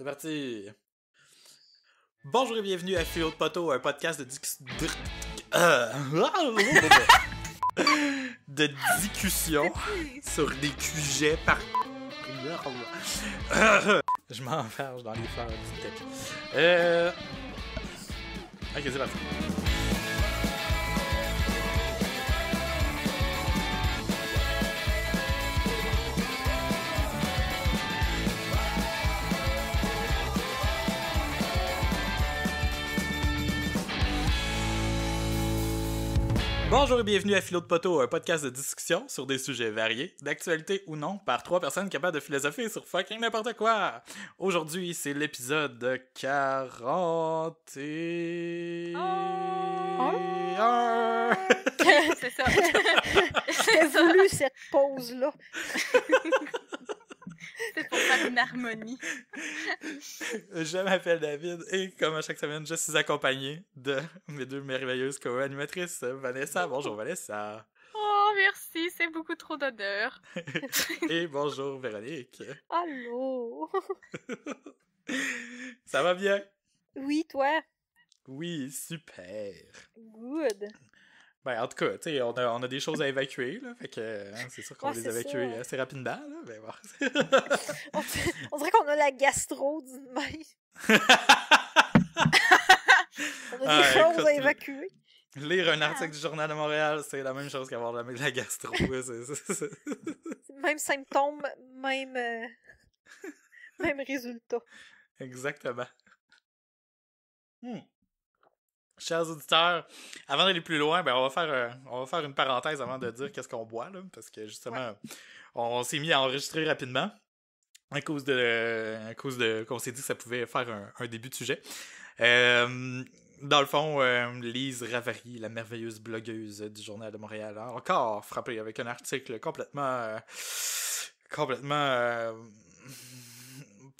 C'est parti! Bonjour et bienvenue à Field de un podcast de de discussion sur des QG par. Je m'enferme dans les fleurs du tête. Euh... Ok, c'est parti. Bonjour et bienvenue à Philo de Poteau, un podcast de discussion sur des sujets variés, d'actualité ou non, par trois personnes capables de philosopher sur fucking n'importe quoi. Aujourd'hui, c'est l'épisode 40 et... Oh. c'est ça. J'ai voulu cette pause-là. C'est pour faire une harmonie. je m'appelle David et comme à chaque semaine, je suis accompagné de mes deux merveilleuses co-animatrices, Vanessa. Bonjour Vanessa. Oh, merci, c'est beaucoup trop d'honneur. et bonjour Véronique. Allô. Ça va bien? Oui, toi? Oui, super. Good. Ben, en tout cas, tu on a, des choses à évacuer, là. Fait que hein, c'est sûr qu'on les évacue assez rapidement, Ben, on, dirait qu'on a la gastro du même. on a des ah, choses à évacuer. Lire un ah. article du Journal de Montréal, c'est la même chose qu'avoir la, la gastro. Même symptôme, même, euh, même résultat. Exactement. Hmm. Chers auditeurs, avant d'aller plus loin, ben on, va faire, euh, on va faire une parenthèse avant de dire qu'est-ce qu'on boit, là, parce que justement, on s'est mis à enregistrer rapidement à cause de, à cause de qu'on s'est dit que ça pouvait faire un, début de sujet. Euh, dans le fond, euh, Lise Ravary, la merveilleuse blogueuse du Journal de Montréal, encore frappée avec un article complètement complètement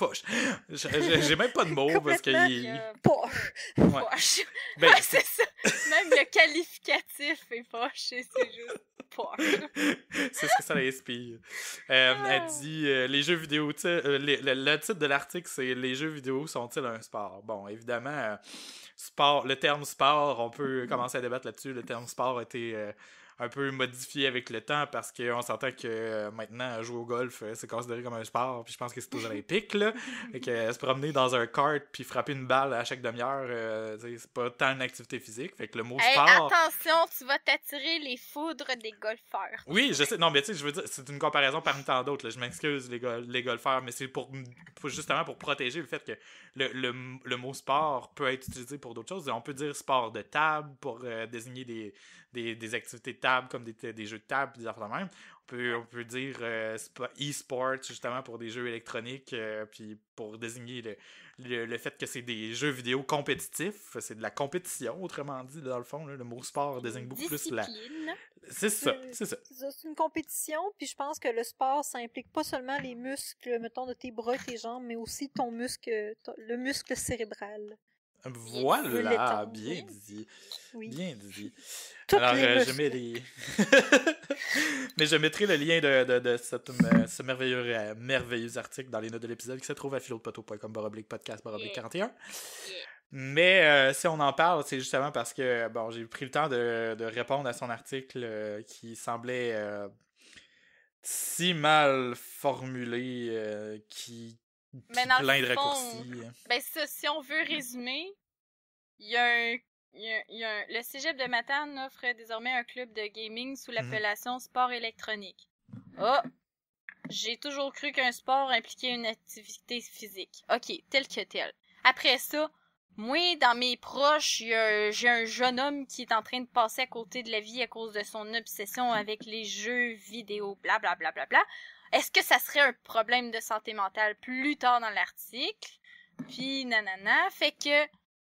poche. J'ai même pas de mots parce que. Il... poche. Poche. Ben, c'est ça. Même le qualificatif est poche c'est juste poche. c'est ce que ça inspire. Euh, elle ah. dit euh, Les jeux vidéo. Euh, le, titre de l'article, c'est Les jeux vidéo sont-ils un sport Bon, évidemment, sport, le terme sport, on peut mm-hmm. commencer à débattre là-dessus. Le terme sport a été un peu modifié avec le temps parce qu'on s'entend que euh, maintenant, jouer au golf, euh, c'est considéré comme un sport, puis je pense que c'est aux Olympiques, là. Et que euh, se promener dans un kart puis frapper une balle à chaque demi-heure, c'est pas tant une activité physique. Fait que le mot sport. Attention, tu vas t'attirer les foudres des golfeurs. Oui, je sais. Non, mais tu sais, je veux dire, c'est une comparaison parmi tant d'autres. Je m'excuse, les, les golfeurs, mais c'est pour, justement pour protéger le fait que le, le, mot sport peut être utilisé pour d'autres choses. On peut dire sport de table pour désigner des, des, des activités de table comme des, jeux de table, des affaires même. On peut, peut dire euh, e-sport, justement, pour des jeux électroniques, euh, puis pour désigner le, fait que c'est des jeux vidéo compétitifs. C'est de la compétition, autrement dit, dans le fond. le mot sport désigne beaucoup plus la. C'est ça, c'est ça. C'est une compétition, puis je pense que le sport, ça implique pas seulement les muscles, mettons, de tes bras et tes jambes, mais aussi ton muscle, le muscle cérébral. Voilà, bien dit. Bien dit. Alors, euh, je mets les... Mais je mettrai le lien de, de, de cette, ce merveilleux, euh, merveilleux article dans les notes de l'épisode qui se trouve à philopoteau.com baroblique podcast baroblique 41. Mais euh, si on en parle, c'est justement parce que bon, j'ai pris le temps de, de répondre à son article qui semblait si mal formulé, qui, mais dans plein de hein. ben, si on veut résumer, il y a le cégep de Matane offre désormais un club de gaming sous mm-hmm. l'appellation sport électronique. Oh! J'ai toujours cru qu'un sport impliquait une activité physique. OK, tel que tel. Après ça, moi, dans mes proches, j'ai un jeune homme qui est en train de passer à côté de la vie à cause de son obsession avec les jeux vidéo, bla bla bla bla bla est-ce que ça serait un problème de santé mentale plus tard dans l'article? Puis nanana, fait que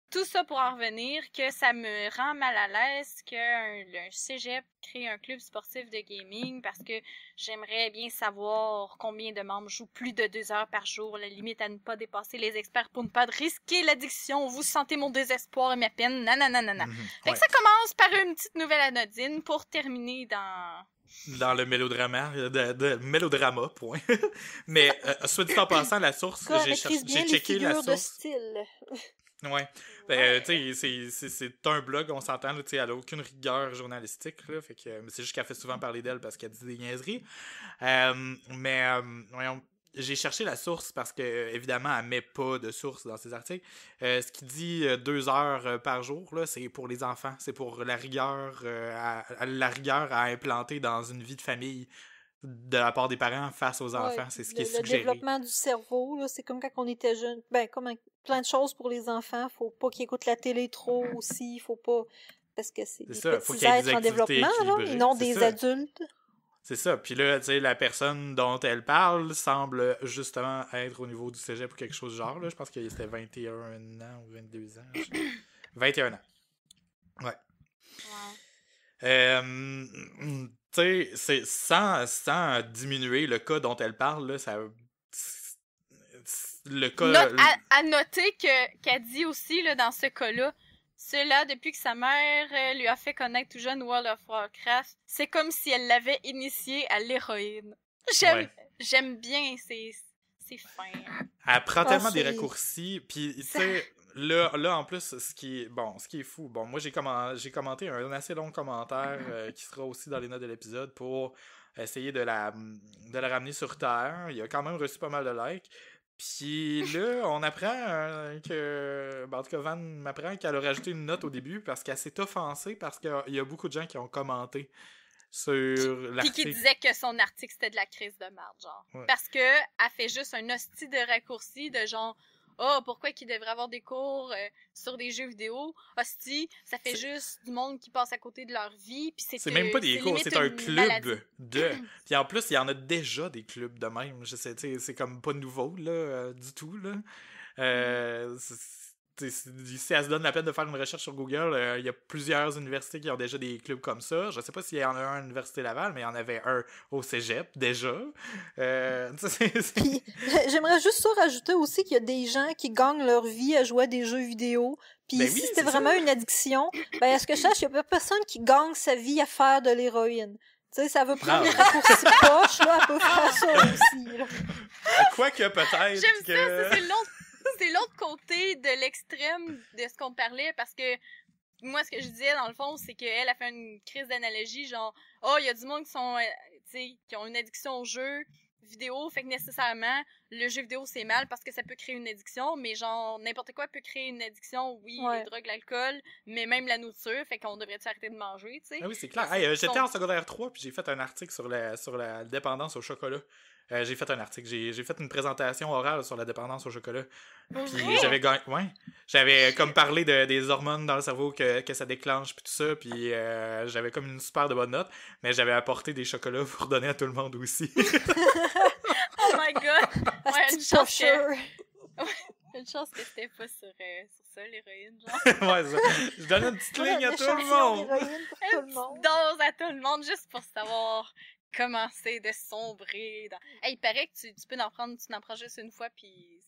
tout ça pour en revenir que ça me rend mal à l'aise qu'un cégep crée un club sportif de gaming parce que j'aimerais bien savoir combien de membres jouent plus de deux heures par jour, la limite à ne pas dépasser les experts pour ne pas risquer l'addiction. Vous sentez mon désespoir et ma peine, nanana. Nanana. Mhm. Fait que ça commence par une petite nouvelle anodine pour terminer dans dans le mélodrama, de, mélodrama, point. Mais euh, soit dit en passant, la source, j'ai checké la source. De style. Ouais. Ben, tu sais, c'est un blog, on s'entend, elle a aucune rigueur journalistique, là, fait que c'est juste qu'elle fait souvent parler d'elle parce qu'elle dit des niaiseries. Euh, mais, euh, voyons, j'ai cherché la source parce que euh, évidemment elle met pas de source dans ses articles. Euh, ce qui dit euh, deux heures par jour là, c'est pour les enfants, c'est pour la rigueur, à, la rigueur à implanter dans une vie de famille de la part des parents face aux enfants, c'est ce qui est suggéré. Le développement du cerveau, c'est comme quand on était jeune, ben comme plein de choses pour les enfants, faut pas qu'ils écoutent la télé trop aussi, faut pas parce que c'est des ça, faut êtres des en développement, non des adultes. C'est ça. Puis là, tu sais, la personne dont elle parle semble justement être au niveau du cégep ou quelque chose du genre. Là. Je pense qu'il était 21 ans ou 22 ans. 21 ans. Ouais. ouais. Euh, tu sais, sans, diminuer le cas dont elle parle, là, ça. Le cas. à, noter que qu'elle dit aussi là, dans ce cas-là, cela depuis que sa mère euh, lui a fait connaître tout jeune World of Warcraft. C'est comme si elle l'avait initié à l'héroïne. J'aime, bien, ces fins. Elle prend ah, tellement des raccourcis, puis tu sais, Là, en plus, ce qui est, bon, ce qui est fou, bon, moi j'ai commenté un, assez long commentaire mhm. euh, qui sera aussi dans les notes de l'épisode pour essayer de la ramener sur Terre. Il a quand même reçu pas mal de likes. Puis là, on apprend euh, que. Bart ben, Van m'apprend qu'elle a rajouté une note au début parce qu'elle s'est offensée parce qu'il y a beaucoup de gens qui ont commenté sur l'article. Puis qui disait que son article c'était de la crise de marde, genre. Parce que fait juste un hostie de raccourci de genre oh, pourquoi qu'il devraient avoir des cours euh, sur des jeux vidéo? Hostie, ça fait juste du monde qui passe à côté de leur vie. c'est, même pas des cours, c'est un club de. puis en plus, il y en a déjà des clubs de même. Je sais, c'est comme pas nouveau là, euh, du tout. Là. Euh, mm si ça se donne la peine de faire une recherche sur Google, euh, il y a plusieurs universités qui ont déjà des clubs comme ça. Je sais pas s'il y en a un à l'Université Laval, mais il y en avait un au Cégep déjà. Euh, j'aimerais juste ça rajouter aussi qu'il y a des gens qui gagnent leur vie à jouer à des jeux vidéo. Puis ben si c'était vraiment une addiction, ben est-ce que je sache, il n'y a personne qui gagne sa vie à faire de l'héroïne. Tu sais, ça veut prendre les raccourcis poches, là, à peut faire ça aussi. Quoique peut-être que... J'aime ça, c'est l'autre c'est l'autre côté de l'extrême de ce qu'on parlait parce que moi, ce que je disais, dans le fond, c'est qu'elle a fait une crise d'analogie, genre, oh, il y a du monde qui sont, euh, qui ont une addiction au jeu vidéo, fait que nécessairement, le jeu vidéo, c'est mal parce que ça peut créer une addiction, mais genre, n'importe quoi peut créer une addiction, oui, les drogues, l'alcool, mais même la nourriture, fait qu'on devrait arrêter de manger, tu sais. Ah oui, c'est clair. Euh, j'étais en secondaire 3, puis j'ai fait un article sur la, sur la dépendance au chocolat. Euh, j'ai fait un article, j'ai fait une présentation orale sur la dépendance au chocolat. Puis j'avais gagné. Ouais. J'avais comme parlé de, des hormones dans le cerveau que, que ça déclenche, puis tout ça. Puis euh, j'avais comme une super bonne note, mais j'avais apporté des chocolats pour donner à tout le monde aussi. oh my god! Ouais, une chance que... une chance que c'était pas sur, euh, sur ça, l'héroïne, genre. ouais, Je donne une petite ligne à tout le monde. Une petite dose à tout le monde juste pour savoir commencer de sombrer il paraît que tu, peux en prendre, tu n'en prends juste une fois, puis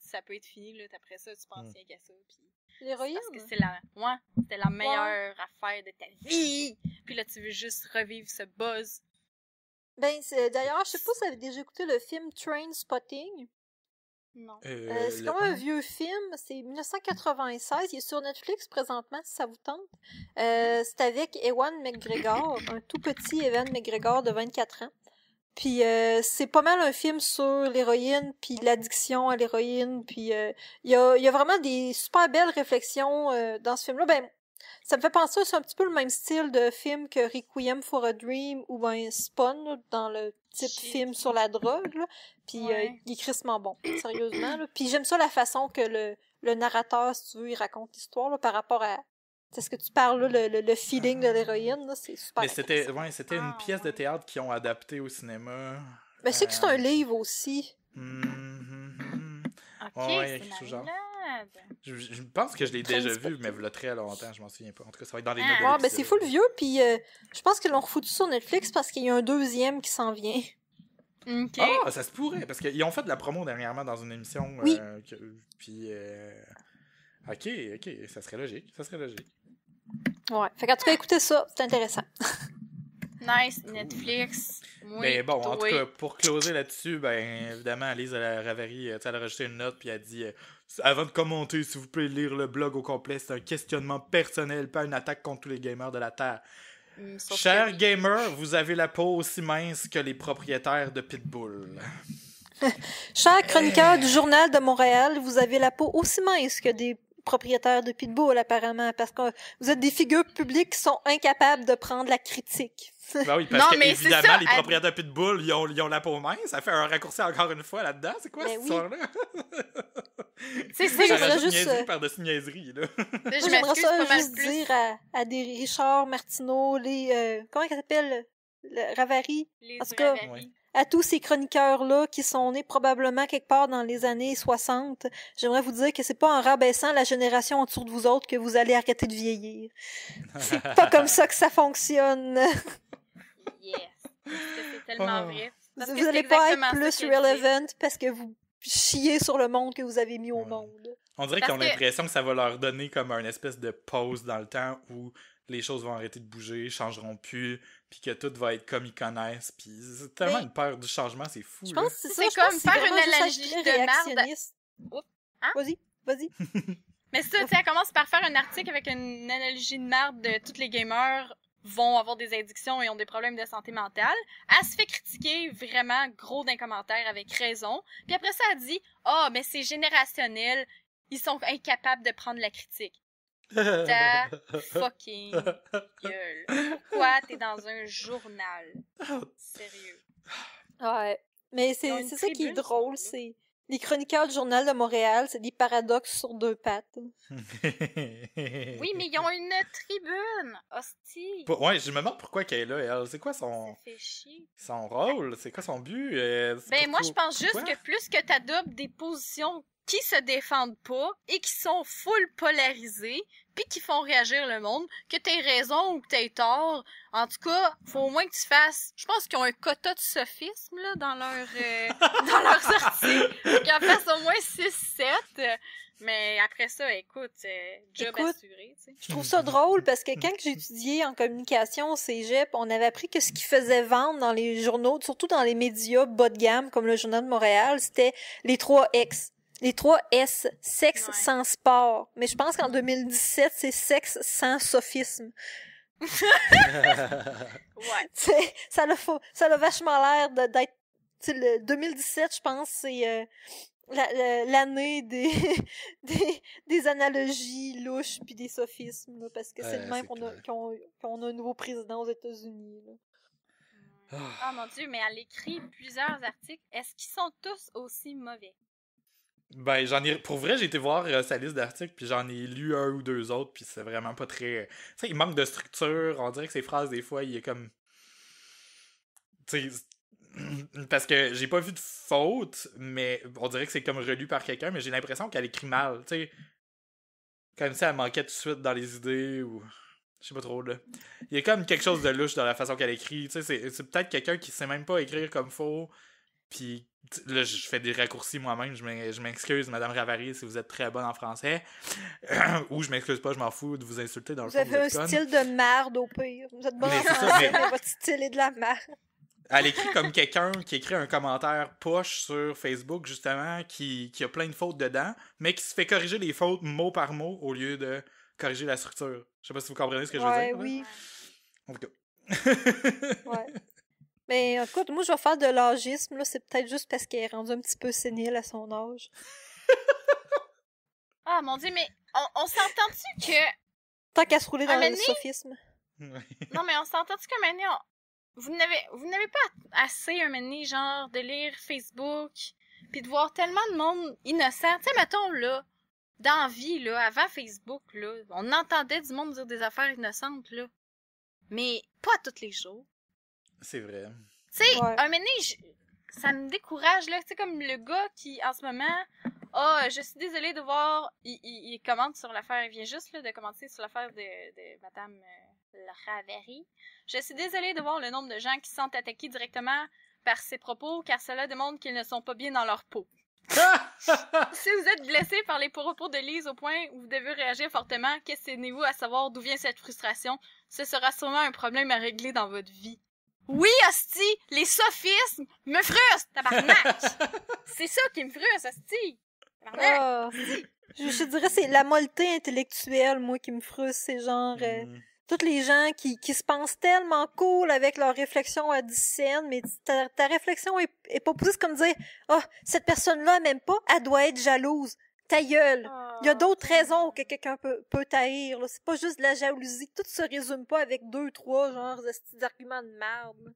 ça peut être fini, là. Après ça, tu penses hmm. rien qu'à ça, puis... Parce que c'est la, ouais, c'était la meilleure affaire de ta vie! Puis là, tu veux juste revivre ce buzz. Ben, c'est, d'ailleurs, je sais pas si vous déjà écouté le film Train Spotting. Non. Euh, euh un vieux film, c'est 1996, il est sur Netflix présentement, si ça vous tente. Euh, mm-hmm. c'est avec Ewan McGregor, un tout petit Ewan McGregor de 24 ans. Puis euh, c'est pas mal un film sur l'héroïne, puis l'addiction à l'héroïne, puis il y a, vraiment des super belles réflexions dans ce film-là. Ben, ça me fait penser, c'est un petit peu le même style de film que Requiem for a Dream ou ben Spawn, dans le type film sur la drogue, Puis euh, il est bon, sérieusement. Puis j'aime ça la façon que le, narrateur, si tu veux, il raconte l'histoire par rapport à, c'est ce que tu parles, le, feeling de l'héroïne, c'est super. Mais c'était c'était une ah, pièce de théâtre qu'ils ont adaptée au cinéma. Mais c'est que c'est un euh, livre aussi. Hmm. Ah ouais, c'est Je, je, pense que je l'ai déjà vu, mais il très longtemps, je m'en souviens pas. En tout cas, ça va être dans les ah. notes. Ah, ben c'est full vieux, puis euh, je pense qu'ils l'ont refoutu sur Netflix parce qu'il y a un deuxième qui s'en vient. Ok. Ah, ça se pourrait, parce qu'ils ont fait de la promo dernièrement dans une émission. Euh, puis. Euh, ok, ok, ça serait logique. Ça serait logique. Ouais. Fait tout cas, écoutez ça, c'est intéressant. Nice, Netflix. Mais ben, bon, en tout cas, pour closer là-dessus, ben évidemment, Alice a, Raverie, elle a rajouté euh, une note puis elle dit euh, Avant de commenter, si vous pouvez lire le blog au complet, c'est un questionnement personnel, pas une attaque contre tous les gamers de la Terre. Mm, Cher gamer, vous avez la peau aussi mince que les propriétaires de Pitbull. Cher chroniqueur du Journal de Montréal, vous avez la peau aussi mince que des propriétaires de Pitbull, apparemment, parce que vous êtes des figures publiques qui sont incapables de prendre la critique. Bah oui, parce non, que, mais évidemment, les propriétaires de Pitbull, ils ont, ils ont la peau mince. Ça fait un raccourci encore une fois là-dedans. C'est quoi ben cette oui. histoire-là? c'est ça, j'aimerais juste. Euh... par de niaiserie, là. j'aimerais ça juste dire à, à, des Richard Martineau, les. Euh, comment ils s'appellent? Le, Ravary. Les en à tous ces chroniqueurs-là qui sont nés probablement quelque part dans les années 60, j'aimerais vous dire que c'est pas en rabaissant la génération autour de vous autres que vous allez arrêter de vieillir. C'est pas comme ça que ça fonctionne. Yes. C'est tellement ah. vrai. vous n'allez pas être plus relevant parce que vous chiez sur le monde que vous avez mis au monde. On dirait qu'ils ont l'impression que ça va leur donner comme une espèce de pause dans le temps où les choses vont arrêter de bouger, changeront plus, puis que tout va être comme ils connaissent. Puis c'est tellement une peur du changement, c'est fou. Je pense que c'est comme faire une analogie de merde. Hein? Vas-y, vas-y. Mais ça, tu sais, elle commence par faire un article avec une analogie de merde de tous les gamers vont avoir des addictions et ont des problèmes de santé mentale. Elle se fait critiquer vraiment gros d'un commentaire avec raison. Puis après ça, elle dit Ah, oh, mais c'est générationnel, ils sont incapables de prendre la critique. Ta fucking gueule. Pourquoi t'es dans un journal? Sérieux. Ouais. Mais c'est ça qui est drôle, c'est les chroniqueurs du Journal de Montréal, c'est des paradoxes sur deux pattes. oui, mais ils ont une tribune, hostie. ouais, je me demande pourquoi qu'elle est là. C'est quoi son. rôle, c'est quoi son but? Euh, ben, moi, je pense juste que plus que t'adoptes des positions qui se défendent pas et qui sont full polarisées, qui font réagir le monde, que t'aies raison ou que t'aies tort. En tout cas, faut au moins que tu fasses. Je pense qu'ils ont un quota de sophisme là, dans leur euh, dans leur sortie Qu'ils en fassent au moins 6-7. Euh, mais après ça, écoute, je euh, job assuré. Je trouve ça drôle parce que quand j'ai étudié en communication au cégep, on avait appris que ce qui faisait vendre dans les journaux, surtout dans les médias bas de gamme comme le Journal de Montréal, c'était les trois X les trois S, sexe sans sport. Mais je pense qu'en 2017, c'est sexe sans sophisme. ouais. Ça l'a ça vachement l'air d'être. Le 2017, je pense, c'est euh, l'année des, des, analogies louches puis des sophismes, parce que c'est le même qu'on a, a un nouveau président aux États-Unis. oh mon Dieu, mais elle écrit plusieurs articles. Est-ce qu'ils sont tous aussi mauvais? Ben, j'en ai. Pour vrai, j'ai été voir euh, sa liste d'articles, puis j'en ai lu un ou deux autres, puis c'est vraiment pas très. Euh, tu sais, il manque de structure. On dirait que ses phrases, des fois, il est comme. Tu sais. Parce que j'ai pas vu de faute, mais on dirait que c'est comme relu par quelqu'un, mais j'ai l'impression qu'elle écrit mal, tu sais. Comme ça elle manquait tout de suite dans les idées ou. Je sais pas trop, là. Il y a comme quelque chose de louche dans la façon qu'elle écrit, tu sais. C'est peut-être quelqu'un qui sait même pas écrire comme faux, puis là, je fais des raccourcis moi-même. Je m'excuse, Madame Ravary, si vous êtes très bonne en français. Ou je m'excuse pas, je m'en fous de vous insulter dans le vous vous avez un style de merde au pire. Vous êtes bonne en français, votre style est de la merde. Elle écrit comme quelqu'un qui écrit un commentaire poche sur Facebook, justement, qui, a plein de fautes dedans, mais qui se fait corriger les fautes mot par mot au lieu de corriger la structure. Je sais pas si vous comprenez ce que je veux dire. Oui. En tout cas. ouais. Mais ben, écoute, moi, je vais faire de l'âgisme, là. C'est peut-être juste parce qu'elle est rendue un petit peu sénile à son âge. ah, mon Dieu, mais on, s'entend-tu que... Tant qu'à se rouler dans le sophisme. non, mais on s'entend-tu que moment vous n'avez vous n'avez pas assez, un genre, de lire Facebook, puis de voir tellement de monde innocent. Tu sais, mettons, là, dans vie, là, avant Facebook, là, on entendait du monde dire des affaires innocentes, là. Mais pas tous les jours. C'est vrai. Tu sais, un ménage, ça me décourage, là. Tu sais, comme le gars qui, en ce moment, oh, je suis désolée de voir, il, il, il commente sur l'affaire, il vient juste de commencer sur l'affaire de, de Madame euh, Je suis désolée de voir le nombre de gens qui sont attaqués directement par ses propos, car cela démontre qu'ils ne sont pas bien dans leur peau. si vous êtes blessé par les propos de Lise au point où vous devez réagir fortement, questionnez-vous à savoir d'où vient cette frustration. Ce sera sûrement un problème à régler dans votre vie. Oui, hostie, les sophismes me frustrent, tabarnak! c'est ça qui me frustre, hostie! Ah. je, dirais c'est la molleté intellectuelle, moi, qui me frustre. C'est genre... Euh, mm. toutes les gens qui, qui se pensent tellement cool avec leurs réflexion à mais ta, réflexion est, pas plus comme dire « Ah, cette personne-là m'aime pas, elle doit être jalouse. » ta Il y a ah. d'autres raisons que quelqu'un peut, peut taïr. C'est pas juste de la jalousie. Tout se résume pas avec deux, trois genres d'arguments de merde.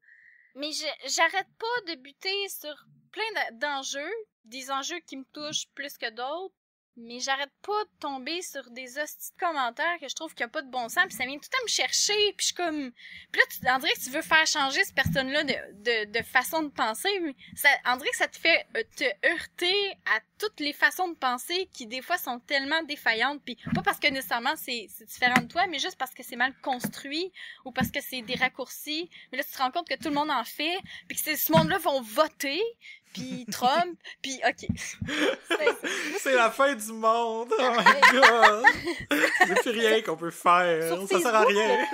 Mais j'arrête pas de buter sur plein d'enjeux, des enjeux qui me touchent plus que d'autres, mais j'arrête pas de tomber sur des hosties de commentaires que je trouve qu'il n'y a pas de bon sens, puis ça vient tout à me chercher, puis je suis comme... Puis là, tu, tu veux faire changer cette personne-là de, de, de, façon de penser, mais ça, ça te fait euh, te heurter à toutes les façons de penser qui, des fois, sont tellement défaillantes, puis pas parce que nécessairement c'est différent de toi, mais juste parce que c'est mal construit, ou parce que c'est des raccourcis. Mais là, tu te rends compte que tout le monde en fait, puis que ce monde-là vont voter, puis Trump, puis OK. C'est la fin du monde! Oh my god! plus rien qu'on peut faire. Hein. ça Facebook, sert à rien.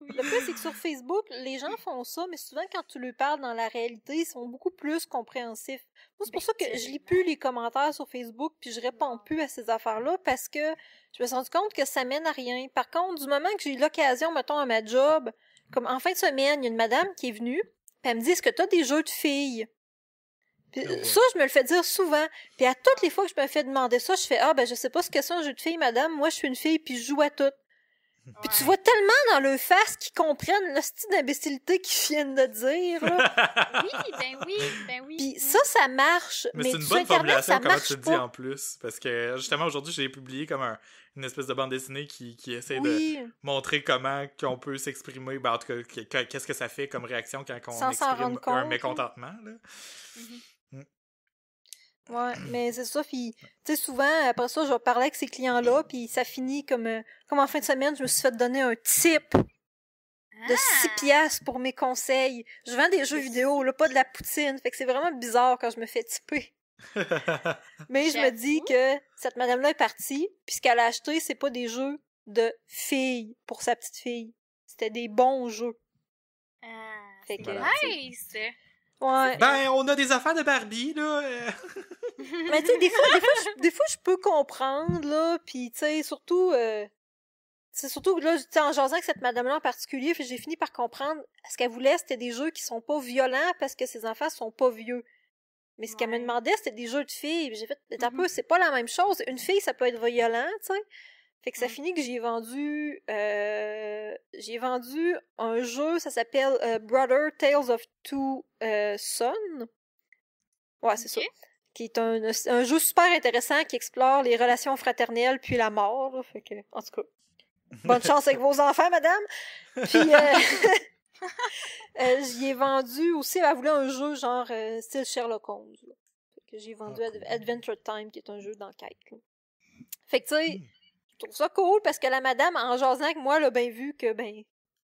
Le pire, c'est que sur Facebook, les gens font ça, mais souvent, quand tu leur parles dans la réalité, ils sont beaucoup plus compréhensifs. Moi, c'est pour ça que je lis plus les commentaires sur Facebook, puis je réponds ah. plus à ces affaires-là, parce que je me suis rendu compte que ça mène à rien. Par contre, du moment que j'ai eu l'occasion, mettons, à ma job, comme en fin de semaine, il y a une madame qui est venue, puis elle me dit, est-ce que as des jeux de filles? Ah ça, je me le fais dire souvent. Puis à toutes les fois que je me fais demander ça, je fais Ah, ben je sais pas ce que c'est un jeu de fille, madame. Moi, je suis une fille, puis je joue à tout. Puis tu vois tellement dans le face qu'ils comprennent le style d'imbécilité qu'ils viennent de dire. oui, ben oui, ben oui. Puis ça, ça marche. Mais, c'est une bonne formulation, tu dis en plus. Parce que justement, aujourd'hui, j'ai publié comme une espèce de bande dessinée qui, qui essaie de montrer comment qu'on peut s'exprimer. Ben, en tout cas, qu'est-ce que ça fait comme réaction quand on Sans exprime un hein. mécontentement. Là. Mhm. Ouais, mais c'est ça. Puis, tu sais, souvent, après ça, je vais avec ces clients-là, puis ça finit comme, euh, comme en fin de semaine, je me suis fait donner un tip de 6 ah! piastres pour mes conseils. Je vends des jeux vidéo, là, pas de la poutine. Fait que c'est vraiment bizarre quand je me fais tiper. mais je me dis que cette madame-là est partie, puis ce qu'elle a acheté, c'est pas des jeux de filles pour sa petite fille. C'était des bons jeux. Ah, nice! Ouais. Ben, on a des affaires de Barbie, là. Euh. Mais tu sais, des fois, des fois, je, peux comprendre, là, puis tu sais, surtout, c'est euh, surtout que là, en jasant avec cette madame-là en particulier, j'ai fini par comprendre ce qu'elle voulait, c'était des jeux qui sont pas violents parce que ses enfants sont pas vieux. Mais ce qu'elle me demandait, c'était des jeux de filles. J'ai fait, mm-hmm. c'est pas la même chose. Une fille, ça peut être violent, tu sais. Fait que ça finit que j'ai vendu, euh, j'ai vendu un jeu, ça s'appelle euh, Brother Tales of Two Sons. Ouais, c'est ça qui est un, jeu super intéressant qui explore les relations fraternelles puis la mort. en tout cas, bonne chance avec vos enfants, madame. Puis euh, euh, j'y ai vendu aussi, elle voulait un jeu genre euh, style Sherlock Holmes. que j'ai vendu ah, Adventure Time, qui est un jeu d'enquête. Fait que tu sais, hmm. je trouve ça cool parce que la madame, en jasant avec moi, elle a bien vu que, ben,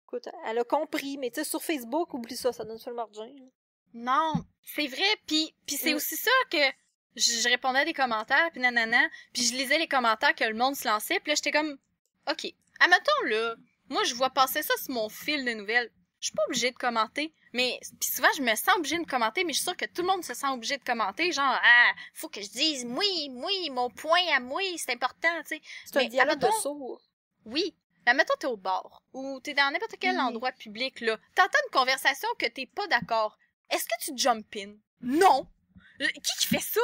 écoute, elle a compris. Mais tu sais, sur Facebook, oublie ça, ça donne seulement le margin. Non, c'est vrai. Puis, puis c'est euh. aussi ça que je, répondais à des commentaires, puis nanana. Puis je lisais les commentaires que le monde se lançait. Puis là, j'étais comme, OK, admettons là, moi, je vois passer ça sur mon fil de nouvelles. Je suis pas obligée de commenter. Mais puis souvent, je me sens obligée de commenter, mais je suis sûre que tout le monde se sent obligé de commenter. Genre, ah, faut que je dise, oui, oui, mon point à moi, c'est important, tu sais. C'est un dialogue de sourds. Oui, la mettons, t'es au bord, ou t'es dans n'importe quel endroit public, là. T'entends une conversation que t'es pas d'accord. Est-ce que tu jump in? Non! Euh, qui qui fait ça?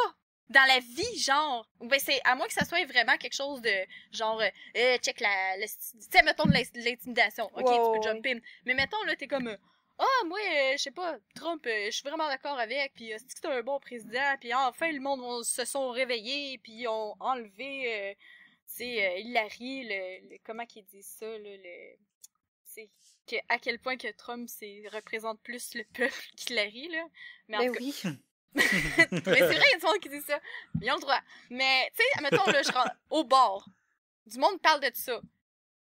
Dans la vie, genre. c'est, à moins que ça soit vraiment quelque chose de, genre, euh, euh check la, tu sais, mettons de l'intimidation. Ok, tu peux jump in. Mais mettons, là, t'es comme, euh, ah, oh, moi, je sais pas, Trump, je suis vraiment d'accord avec, puis que t'es un bon président, puis ah, enfin, le monde se sont réveillés, puis ont enlevé, c'est sais, Hillary, le, comment qu'ils disent ça, là, le, c'est à quel point que Trump représente plus le peuple qu'Hillary, là. Mais, ben oui. mais c'est vrai, il y a du monde qui dit ça. Ils ont le droit. Mais, tu sais, mettons, là, je rentre au bord. Du monde parle de ça.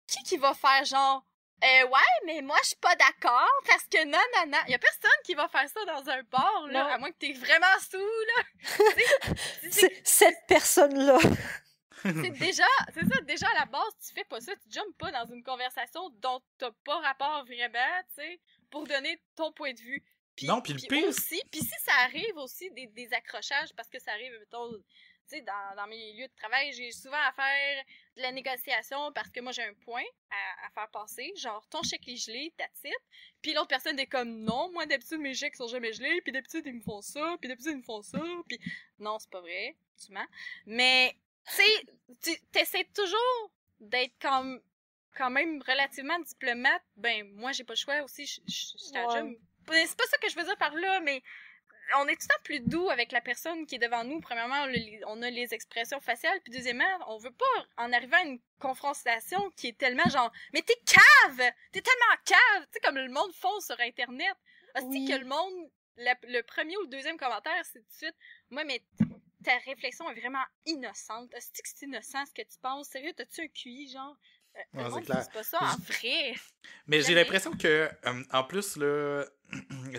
Qui qui va faire genre, eh ouais, mais moi, je suis pas d'accord parce que non, non, non. Y a personne qui va faire ça dans un bar, là, à moins que t'es vraiment sous, là. Cette personne-là c'est déjà, c'est ça, déjà à la base, tu fais pas ça, tu jumpes pas dans une conversation dont t'as pas rapport vraiment, tu sais, pour donner ton point de vue. non, puis le pire. Aussi, puis si ça arrive aussi des, accrochages, parce que ça arrive, mettons, dans, mes lieux de travail, j'ai souvent à faire de la négociation parce que moi j'ai un point à, faire passer, genre ton chèque est gelé, ta type. Puis l'autre personne est comme non, moi d'habitude mes chèques sont jamais gelés, puis d'habitude ils me font ça, puis d'habitude ils me font ça, puis non, c'est pas vrai, tu mens. Mais tu sais, tu essaies toujours d'être comme quand même relativement diplomate. Ben, moi, j'ai pas le choix aussi, C'est pas ça que je veux dire par là, mais on est tout le temps plus doux avec la personne qui est devant nous. Premièrement, on a les expressions faciales. Puis deuxièmement, on veut pas en arrivant à une confrontation qui est tellement genre « Mais t'es cave! T'es tellement cave! » Tu sais, comme le monde fond sur Internet. Aussi que le monde, le premier ou le deuxième commentaire, c'est tout de suite « Moi, mais ta réflexion est vraiment innocente. cest que c'est innocent ce que tu penses? Sérieux, t'as-tu un QI, genre? Euh, non, clair. pas ça en vrai. Mais j'ai l'impression que, euh, en plus, ce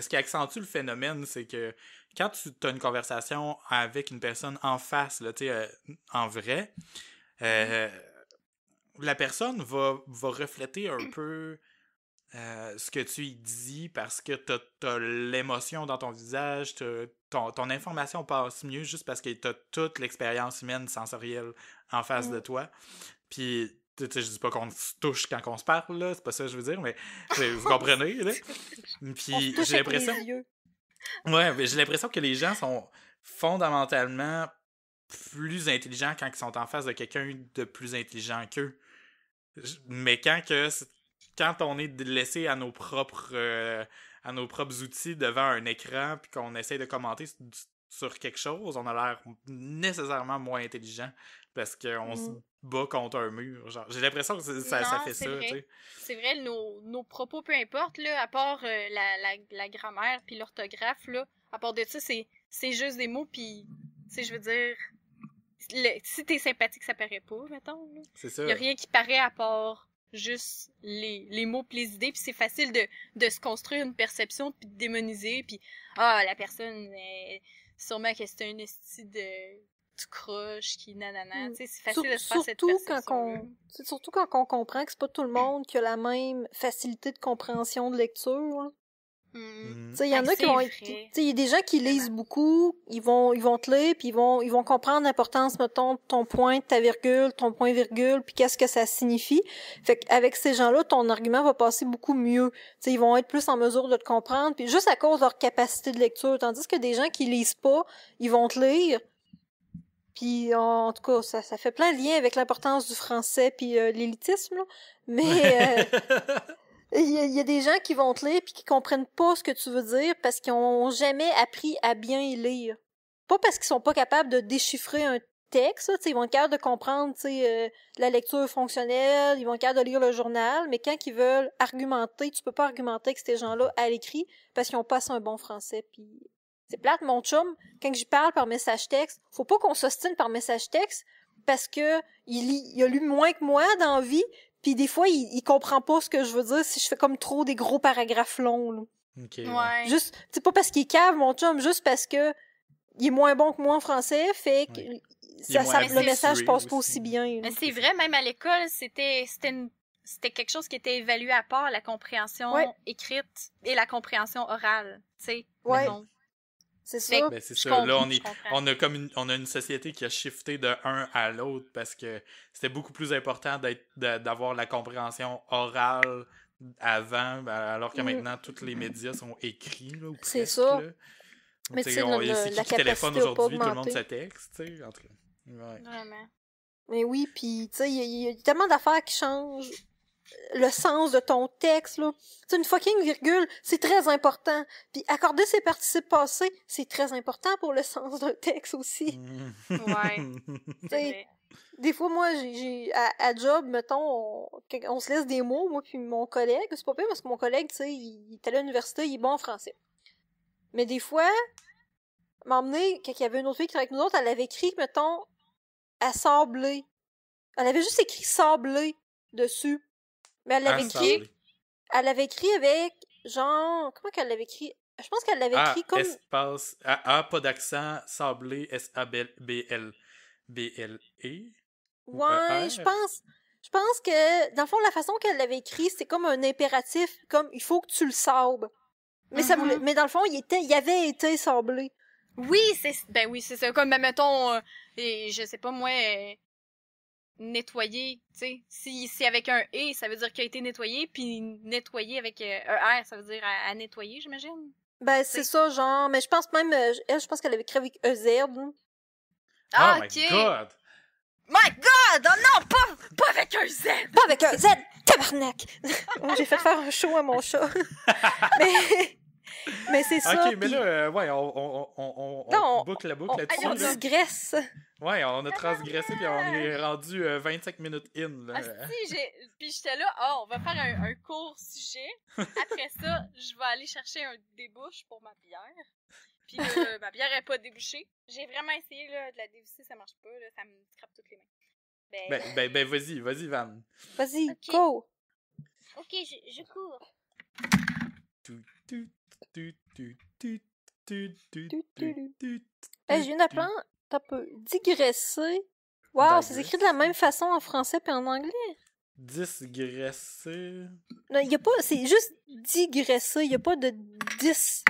qui accentue le phénomène, c'est que quand tu as une conversation avec une personne en face, là, euh, en vrai, mm-hmm. euh, la personne va refléter un peu euh, ce que tu dis parce que tu as, l'émotion dans ton visage, ton, ton, information passe mieux juste parce que tu as toute l'expérience humaine sensorielle en face mm. de toi. Puis tu sais, je dis pas qu'on se touche quand on se parle, là, c'est pas ça que je veux dire, mais vous comprenez, Puis j'ai l'impression. Ouais, mais j'ai l'impression que les gens sont fondamentalement plus intelligents quand ils sont en face de quelqu'un de plus intelligent qu'eux. Mais quand que quand on est laissé à nos propres euh, à nos propres outils devant un écran puis qu'on essaie de commenter sur quelque chose, on a l'air nécessairement moins intelligent parce qu'on se mm-hmm. bat contre un mur. J'ai l'impression que ça, ça fait ça. C'est vrai, nos, propos, peu importe, là, à part euh, la, la, grammaire puis l'orthographe, à part de ça, c'est juste des mots, puis je veux dire, si t'es sympathique, ça paraît pas, mettons. C'est ça. Y a rien qui paraît à part juste les, les mots puis les idées puis c'est facile de, de se construire une perception puis de démoniser puis ah la personne sur sûrement que c'est un esti de tu croches qui nanana mm. tu sais c'est facile de se faire cette perception quand surtout quand on comprend que c'est pas tout le monde qui a la même facilité de compréhension de lecture hein. Mm-hmm. Il y en a qui vont Il y a des gens qui lisent beaucoup, ils vont, ils vont te lire, puis ils vont, ils vont comprendre l'importance, mettons, de ton point, de ta virgule, ton point-virgule, puis qu'est-ce que ça signifie. Fait qu'avec ces gens-là, ton argument va passer beaucoup mieux. ils vont être plus en mesure de te comprendre, puis juste à cause de leur capacité de lecture. Tandis que des gens qui lisent pas, ils vont te lire, puis en, tout cas, ça, ça fait plein de liens avec l'importance du français puis euh, l'élitisme, Mais euh, il y, a des gens qui vont te lire puis qui comprennent pas ce que tu veux dire parce qu'ils n'ont jamais appris à bien y lire. Pas parce qu'ils sont pas capables de déchiffrer un texte, ils vont être de comprendre euh, la lecture fonctionnelle, ils vont être capables de lire le journal, mais quand ils veulent argumenter, tu peux pas argumenter avec ces gens-là à l'écrit parce qu'ils ont pas un bon français. Puis c'est plate, mon chum, quand j'y parle par message texte, faut pas qu'on s'ostine par message texte parce que il, y, a lu moins que moi dans vie, puis des fois, il, comprend pas ce que je veux dire si je fais comme trop des gros paragraphes longs. Là. Juste, c'est pas parce qu'il cave mon chum, juste parce que il est moins bon que moi en français, fait que ça, ça le message passe pas aussi bien. C'est vrai, même à l'école, c'était c'était quelque chose qui était évalué à part la compréhension écrite et la compréhension orale, tu sais. Ouais. C'est ça, ben, c'est Là, on, est, on, a comme une, on a une société qui a shifté de un à l'autre parce que c'était beaucoup plus important d'avoir la compréhension orale avant, ben, alors que mm. maintenant, tous les médias sont écrits. C'est sûr. Mais c'est la, qui la téléphone aujourd'hui, tout le monde se texte, tu sais, en Ouais. Vraiment. Mais oui, puis tu sais, il y, a tellement d'affaires qui changent le sens de ton texte. C'est une fucking virgule, c'est très important. Puis accorder ses participes passés, c'est très important pour le sens d'un texte aussi. Mm. ouais. Des fois, moi, j'ai, à, job, mettons, on, se laisse des mots, moi puis mon collègue. C'est pas pire parce que mon collègue, tu sais, il, est à l'université, il est bon en français. Mais des fois, m'emmener, quand il y avait une autre fille qui était avec nous autres, elle avait écrit, mettons, à sabler. Elle avait juste écrit sabler dessus. Mais elle ah, l'avait écrit. Elle écrit avec. Genre. Comment qu'elle l'avait écrit Je pense qu'elle l'avait ah, écrit comme. A, ah, pas d'accent, sablé, S-A-B-L. B-L-E. E-R? Ouais, je pense. Je pense que, dans le fond, la façon qu'elle l'avait écrit, c'est comme un impératif, comme il faut que tu le sables. Mais, ça mm-hmm. mais dans le fond, il, était, il avait été sablé. Oui, c'est ben oui, c'est ça. Comme ben, mettons, euh, et, je sais pas moi, euh, « nettoyer », tu sais. Si, c'est avec un E, ça veut dire qu'il a été nettoyé, puis nettoyer » avec euh, un R, ça veut dire à, nettoyer, j'imagine. Ben, c'est ça, genre, mais je pense même, euh, elle, je pense qu'elle avait écrit avec EZ. Ah, oh My God. My God! Oh non, pas, pas avec un Z! Pas avec un Z! Tabarnak! J'ai fait faire un show à mon chat. mais mais c'est ça. OK, mais là, euh, ouais, on, on, on, on, boucle la boucle là-dessus. On transgresse. Là. Ouais, on a ah, transgressé, puis on est ah. rendu 25 euh, minutes in. Là. Ah, si, puis j'étais là, oh, on va faire un, court sujet. Après ça, je vais aller chercher un débouche pour ma bière. Puis ma bière n'est pas débouchée. J'ai vraiment essayé là, de la dévisser, ça marche pas, ça me scrappe toutes les mains. Ben, ben, ben, ben, vas-y, vas-y, Van. Vas-y, go. cours. Ok, je, je cours. J'ai une y en T'as peu digresser. Waouh, c'est écrit de la même façon en français puis en anglais. Digressé. Non, il y a pas. C'est juste digresser. Il a pas de dis.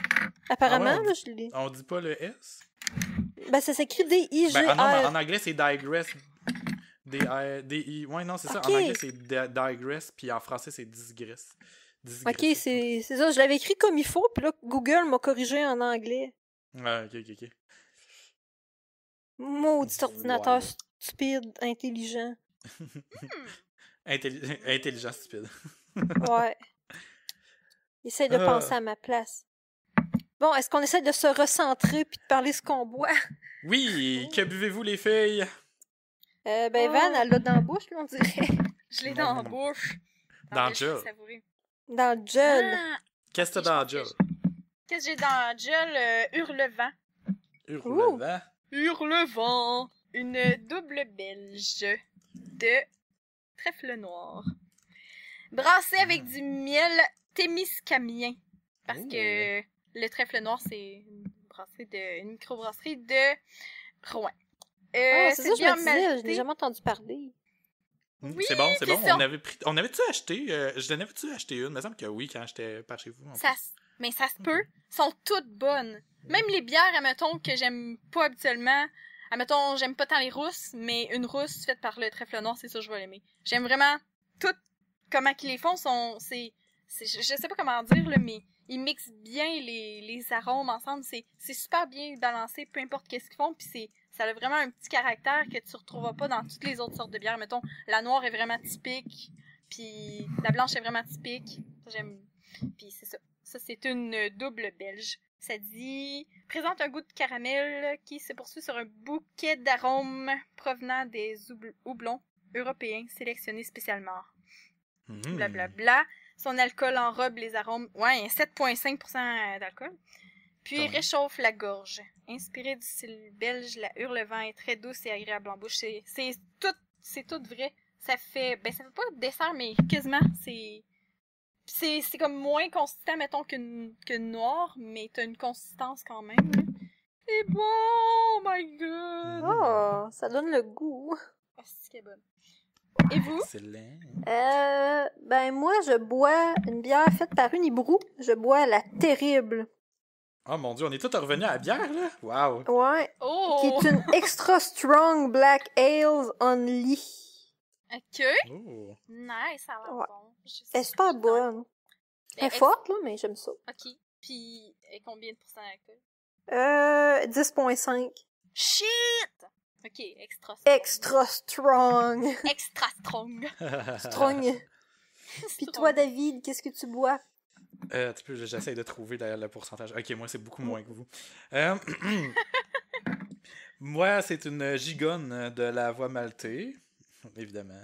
Apparemment, là, je l'ai. On dit pas le S? Ben, ça s'écrit D-I-G. Ben, ah non, mais en anglais, c'est digress. D-I. Ouais, non, c'est ça. En anglais, c'est digress, puis en français, c'est disgress. Ok, c'est ça. Je l'avais écrit comme il faut, puis là, Google m'a corrigé en anglais. Ah, ok, ok, ok. Maudit ordinateur stupide, intelligent. Hmm. intelligent, stupide. ouais. Essaye de penser ah. à ma place. Bon, est-ce qu'on essaie de se recentrer puis de parler ce qu'on boit? Oui! Que buvez-vous, les filles? Euh, ben, Van, ah. elle l'a dans la bouche, on dirait. Je l'ai dans la bouche. Dans le chat. Dans le gel. Ah! Qu'est-ce que t'as dans le Qu'est-ce que j'ai dans le gel? Euh, hurlevent. Hurlevent? Une double belge de trèfle noir. Brassée avec ah. du miel témiscamien. Parce que oh. le trèfle noir, c'est une, de, une microbrasserie de Rouen. Ah, euh, c'est ça, je me j'ai jamais entendu parler c'est bon, c'est bon. On avait pris, on avait-tu acheté, euh, je avais tu acheté une? Il me semble que oui, quand j'étais par chez vous. mais ça se peut. Mhm. Elles sont toutes bonnes. Même les bières, admettons, que j'aime pas habituellement. Admettons, j'aime pas tant les rousses, mais une rousse faite par le trèfle noir, c'est ça, je vais l'aimer. J'aime vraiment toutes, comment ils les font, sont, c'est, je, je, sais pas comment dire, là, mais ils mixent bien les, les arômes ensemble. C'est super bien balancé, peu importe qu'est-ce qu'ils font, puis c'est ça a vraiment un petit caractère que tu retrouves pas dans toutes les autres sortes de bières. Mettons, la noire est vraiment typique, puis la blanche est vraiment typique. J'aime. Puis c'est ça. Ça, c'est une double belge. Ça dit présente un goût de caramel qui se poursuit sur un bouquet d'arômes provenant des houblons européens sélectionnés spécialement. Hmm. Blablabla. Bla, bla. Son alcool enrobe les arômes. Ouais, 7,5% d'alcool. Puis réchauffe la gorge. Inspiré du style belge, la hurlevent est très douce et agréable en bouche. C'est tout, c'est tout vrai. Ça fait, ben ça fait pas dessert, mais quasiment, c'est, c'est, c'est comme moins consistant, mettons, qu'une, qu'une noire, mais t'as une consistance quand même. Hein. C'est bon, oh my god! Oh, ça donne le goût. Ah, c'est bon! Et vous? Excellent. Euh, ben moi, je bois une bière faite par une hibrou. Je bois la terrible. Oh mon dieu, on est tous revenus à la bière, là? Wow! Ouais. Oh. Qui est une extra strong black Ales only. OK. Oh. Nice, ça va ouais. bon. Elle est super bonne. Elle est forte, là, mais j'aime ça. OK. Puis, et combien de pourcents d'alcool? Euh, 10.5. Shit! OK, extra strong. Extra strong. extra strong. strong. Puis toi, David, qu'est-ce que tu bois? Euh, J'essaie de trouver d'ailleurs le pourcentage. Ok, moi, c'est beaucoup moins que vous. Euh, moi, c'est une gigonne de la voix maltée. Évidemment.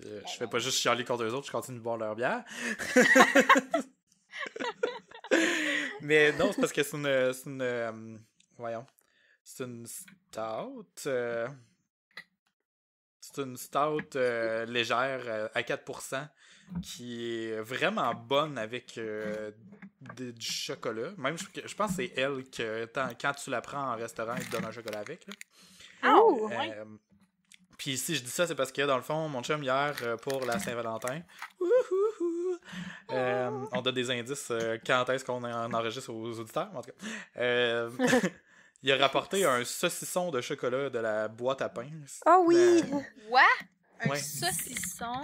Je fais pas juste chialer contre eux autres, je continue de boire leur bière. Mais non, c'est parce que c'est une, une. Euh, voyons. C'est une stout. Euh, c'est une stout euh, légère euh, à 4% qui est vraiment bonne avec euh, du chocolat. Même, je, pense que c'est elle que quand tu la prends en restaurant, ils te donne un chocolat avec. Ah, oh, Puis si je dis ça, c'est parce que dans le fond, mon chum hier pour la Saint-Valentin, on donne des indices quand est-ce qu'on enregistre aux auditeurs, en Il a rapporté un saucisson de chocolat de la boîte à pince. Ah oh, oui! Quoi? Un saucisson?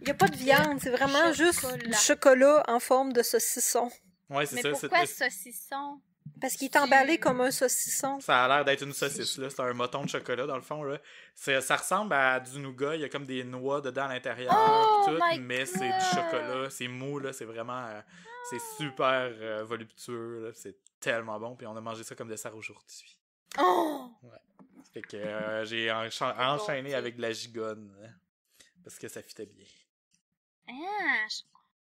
Il n'y a pas de viande, c'est vraiment juste du chocolat en forme de saucisson. Ouais, c'est ça. Pourquoi saucisson? Parce qu'il est emballé comme un saucisson. Ça a l'air d'être une saucisse, là. C'est un moton de chocolat, dans le fond, là. Ça ressemble à du nougat. Il y a comme des noix dedans à l'intérieur, oh mais c'est du chocolat. C'est mou, là. C'est vraiment... Euh, c'est super euh, voluptueux, là. C'est tellement bon, puis on a mangé ça comme dessert aujourd'hui. Oh! Ouais. Fait que euh, j'ai enchaîné avec de la gigonne. Hein, parce que ça fitait bien. Ah,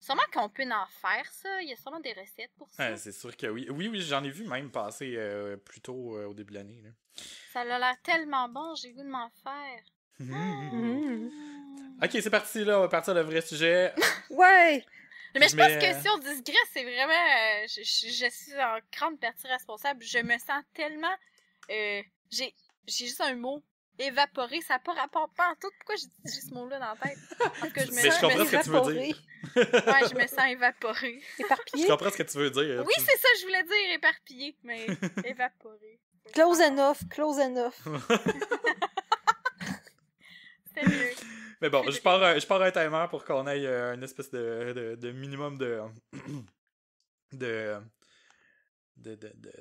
Sûrement qu'on peut en faire, ça. Il y a sûrement des recettes pour ça. Ah, c'est sûr que oui. Oui, oui, j'en ai vu même passer euh, plus tôt euh, au début de l'année. Ça a l'air tellement bon, j'ai goût de m'en faire. Ah! Mm. Ok, c'est parti, là. On va partir le vrai sujet. ouais! Mais je pense que euh, si on digresse, c'est vraiment. Euh, je, suis en grande partie responsable. Je me sens tellement. Euh, j'ai juste un mot. Évaporé, ça n'a pas rapport pas en tout. Pourquoi j'ai dit juste ce mot-là dans la tête? que je me sens je comprends ce que tu veux dire. ouais, je me sens évaporé. Éparpillé. Je comprends ce que tu veux dire. Oui, c'est ça, je voulais dire éparpillé, mais évaporé. Close enough, close enough. Mais bon, je pars, un, je pars un timer pour qu'on aille euh, un une espèce de, de, minimum de, de. De. De. De.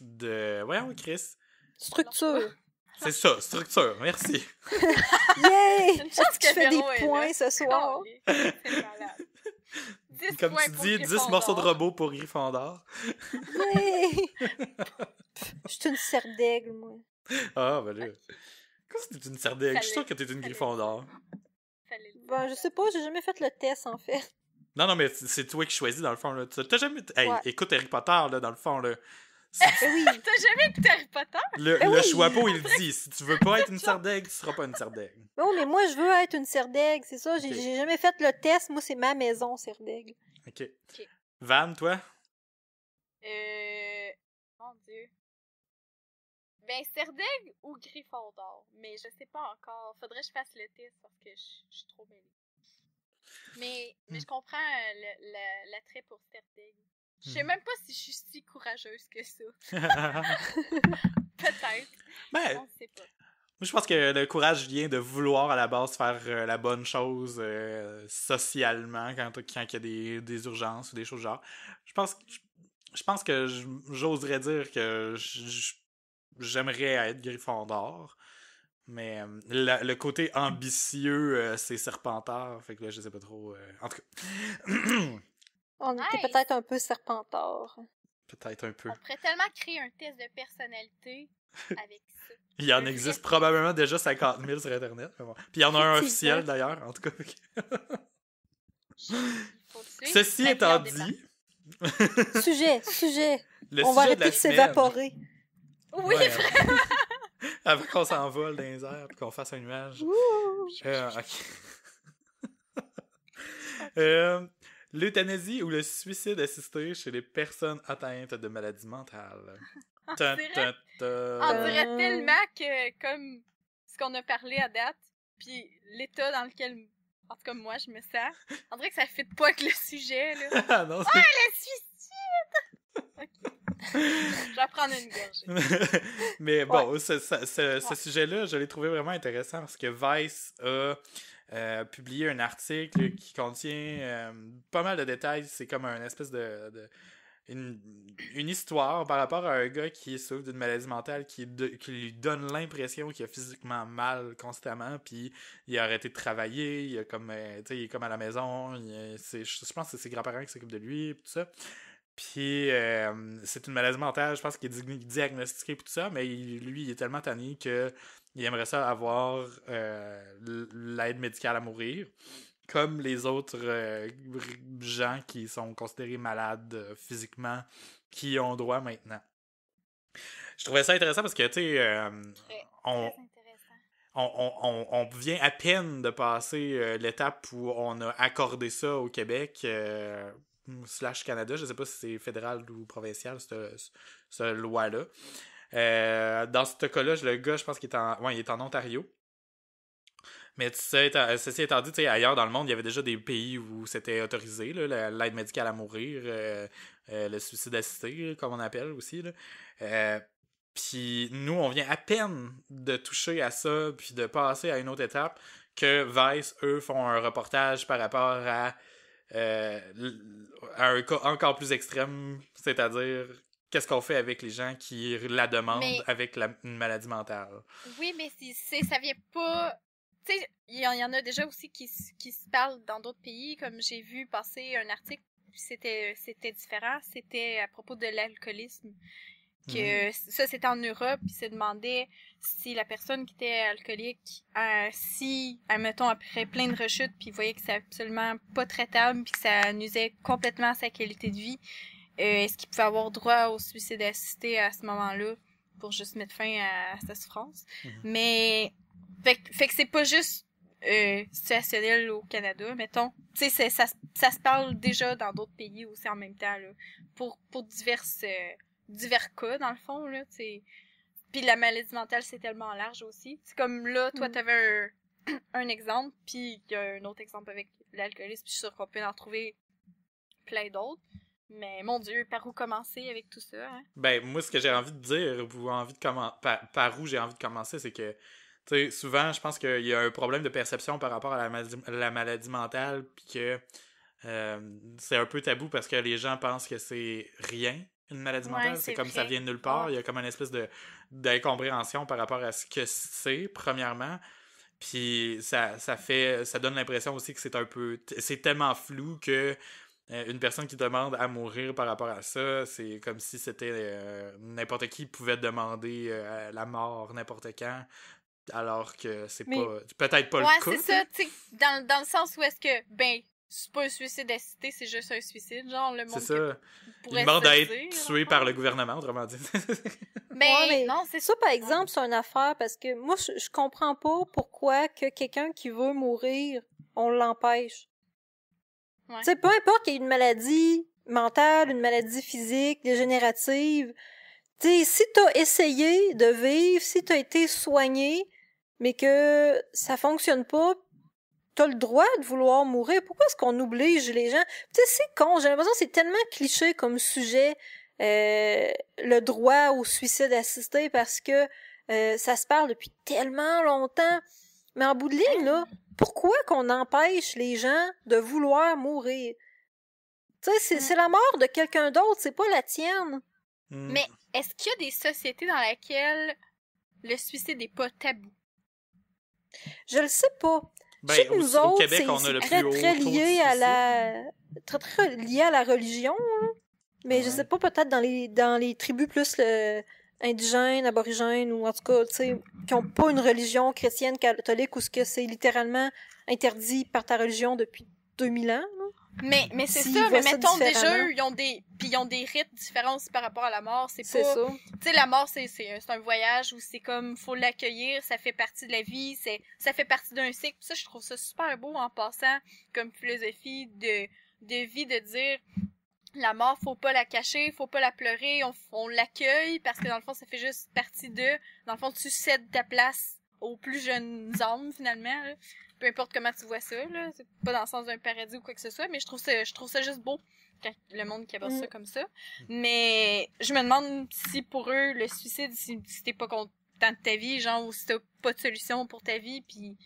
De. Voyons, Chris. Structure. C'est ça, structure, merci. Yay! je pense que tu fais des points ce soir. Oh, Comme tu dis, 10 morceaux de robot pour Gryffondor. Yay! Je suis une serre d'aigle, moi. Ah, ben là. Quoi c'était une sardine? Je suis sûr que t'es une griffon d'or. Bah, je sais pas, j'ai jamais fait le test en fait. Non, non, mais c'est toi qui choisis dans le fond. Là. T'as jamais. Hey, écoute Harry Potter, là, dans le fond. Là. Eh oui. T'as jamais écouté Harry Potter? Le, choix eh le il dit si tu veux pas être une sardègue, tu seras pas une sardègue. Non, mais moi, je veux être une sardègue, c'est ça. J'ai, jamais fait le test. Moi, c'est ma maison, sardègue. OK. Van, toi? Euh. Ben, ou Gryffondor, mais je sais pas encore. Faudrait que je fasse le test parce que je, suis trop mêlée. Mais, je hmm. comprends euh, l'attrait pour Serdaigle. Je sais hmm. même pas si je suis si courageuse que ça. Peut-être. Mais ben, je pense que le courage vient de vouloir à la base faire euh, la bonne chose euh, socialement quand il y a des, urgences ou des choses genre. Je pense que je, pense que j'oserais dire que je, je, j'aimerais être Gryffondor. Mais euh, le côté ambitieux, euh, c'est Serpentard. Fait que là, je sais pas trop. Euh, en tout cas. On était peut-être un peu Serpentard. Peut-être un peu. On pourrait tellement créer un test de personnalité avec ça. il y en existe probablement déjà 50 000 sur Internet. Puis il y en a un officiel d'ailleurs, en tout cas. Ceci étant dit. sujet, sujet. On va arrêter de s'évaporer. Oui, vraiment. qu'on s'envole dans les airs qu'on fasse un nuage. Ah, euh, L'euthanasie ou le suicide assisté chez les personnes atteintes de maladies mentales. On dirait, tellement que, comme ce qu'on a parlé à date, puis l'état dans lequel, en tout cas moi, je me sens, on dirait que ça fit pas avec le sujet. Là. non, le suicide! J'apprends une gorgée. Mais bon, ce, sujet-là, je l'ai trouvé vraiment intéressant parce que Vice a euh, publié un article mm. qui contient euh, pas mal de détails. C'est comme un espèce de, une, histoire par rapport à un gars qui souffre d'une maladie mentale qui, qui lui donne l'impression qu'il a physiquement mal constamment, puis il a arrêté de travailler, il, a comme, euh, il est comme à la maison, je, pense que c'est ses grands-parents qui s'occupent de lui, tout ça. Puis euh, c'est une maladie mentale, je pense qu'il est diagnostiqué et tout ça, mais lui, il est tellement tanné il aimerait ça avoir euh, l'aide médicale à mourir, comme les autres euh, gens qui sont considérés malades physiquement, qui ont droit maintenant. Je trouvais ça intéressant parce que, tu sais, on, on, vient à peine de passer l'étape où on a accordé ça au Québec slash Canada. Je ne sais pas si c'est fédéral ou provincial, cette, cette loi-là. Euh, dans ce cas-là, le gars, je pense qu'il est, en... est en Ontario. Mais ceci étant dit, ailleurs dans le monde, il y avait déjà des pays où c'était autorisé, l'aide médicale à mourir, euh, euh, le suicide assisté, comme on appelle aussi. Puis nous, on vient à peine de toucher à ça, puis de passer à une autre étape, que Vice, eux, font un reportage par rapport à euh, à un cas encore plus extrême, c'est-à-dire qu'est-ce qu'on fait avec les gens qui la demandent avec une maladie mentale. Oui, mais c'est, ça vient pas. Tu sais, il y, en a déjà aussi qui, qui se parlent dans d'autres pays, comme j'ai vu passer un article, c'était, c'était différent, c'était à propos de l'alcoolisme que ça c'était en Europe, puis se demandé si la personne qui était alcoolique, euh, si, mettons après plein de rechutes, puis voyait que c'est absolument pas traitable, puis que ça nuisait complètement sa qualité de vie, euh, est-ce qu'il pouvait avoir droit au suicide assisté à ce moment-là pour juste mettre fin à, sa souffrance? Mhm. Mais, fait, fait que c'est pas juste euh, situationnel au Canada, mettons. Tu sais, ça, ça se parle déjà dans d'autres pays aussi en même temps, là, pour, pour diverses... Euh, divers cas, dans le fond, là, Puis la maladie mentale, c'est tellement large aussi. C'est comme là, toi, mm. t'avais un, un exemple, puis il y a un autre exemple avec l'alcoolisme, puis je suis sûre qu'on peut en trouver plein d'autres. Mais mon Dieu, par où commencer avec tout ça? Hein? Ben, moi, ce que j'ai envie de dire, ou envie de par, où j'ai envie de commencer, c'est que, souvent, je pense qu'il y a un problème de perception par rapport à la maladie, mentale, puis que euh, c'est un peu tabou parce que les gens pensent que c'est rien, une maladie mentale. c'est comme ça vient de nulle part. Il y a comme une espèce de d'incompréhension par rapport à ce que c'est, premièrement. Puis ça, ça fait ça donne l'impression aussi que c'est un peu c'est tellement flou que euh, une personne qui demande à mourir par rapport à ça, c'est comme si c'était euh, n'importe qui pouvait demander euh, la mort n'importe quand alors que c'est pas peut-être pas le cas. c'est ça, dans, dans le sens où est-ce que ben c'est pas un suicide assisté, c'est juste un suicide. Genre, le monde. C'est ça. Il tué par le gouvernement, autrement dit. mais, non, c'est ça, par exemple, c'est une affaire parce que moi, je, comprends pas pourquoi que quelqu'un qui veut mourir, on l'empêche. Ouais. peu importe qu'il y ait une maladie mentale, une maladie physique, dégénérative. Tu sais, si t'as essayé de vivre, si t'as été soigné, mais que ça fonctionne pas, t'as le droit de vouloir mourir. Pourquoi est-ce qu'on oblige les gens? Tu sais, c'est con. J'ai l'impression que c'est tellement cliché comme sujet, euh, le droit au suicide assisté parce que euh, ça se parle depuis tellement longtemps. Mais en bout de ligne, là, pourquoi qu'on empêche les gens de vouloir mourir? Tu sais, c'est mm. la mort de quelqu'un d'autre, c'est pas la tienne. Mm. Mais est-ce qu'il y a des sociétés dans lesquelles le suicide n'est pas tabou? Je le sais pas. Ben, nous au, autres, Québec, le très, très lié à la très, très lié à la religion. Mais je sais pas, peut-être dans les dans les tribus plus indigènes, aborigènes ou en tout cas, tu sais, qui ont pas une religion chrétienne catholique ou ce que c'est littéralement interdit par ta religion depuis 2000 ans. Mais, mais c'est ça, mais mettons des jeux, ils ont des, puis ils ont des rites différents aussi par rapport à la mort. C'est pas, tu sais, la mort, c'est, c'est, un voyage où c'est comme, faut l'accueillir, ça fait partie de la vie, c'est, ça fait partie d'un cycle. Ça, je trouve ça super beau en passant comme philosophie de, de vie de dire, la mort, faut pas la cacher, faut pas la pleurer, on, on l'accueille parce que dans le fond, ça fait juste partie de, dans le fond, tu cèdes ta place aux plus jeunes hommes, finalement. Peu importe comment tu vois ça, là. C'est pas dans le sens d'un paradis ou quoi que ce soit, mais je trouve ça, je trouve ça juste beau, le monde qui aborde ça mm. comme ça. Mais je me demande si pour eux, le suicide, si, t'es pas content de ta vie, genre, ou si t'as pas de solution pour ta vie, puis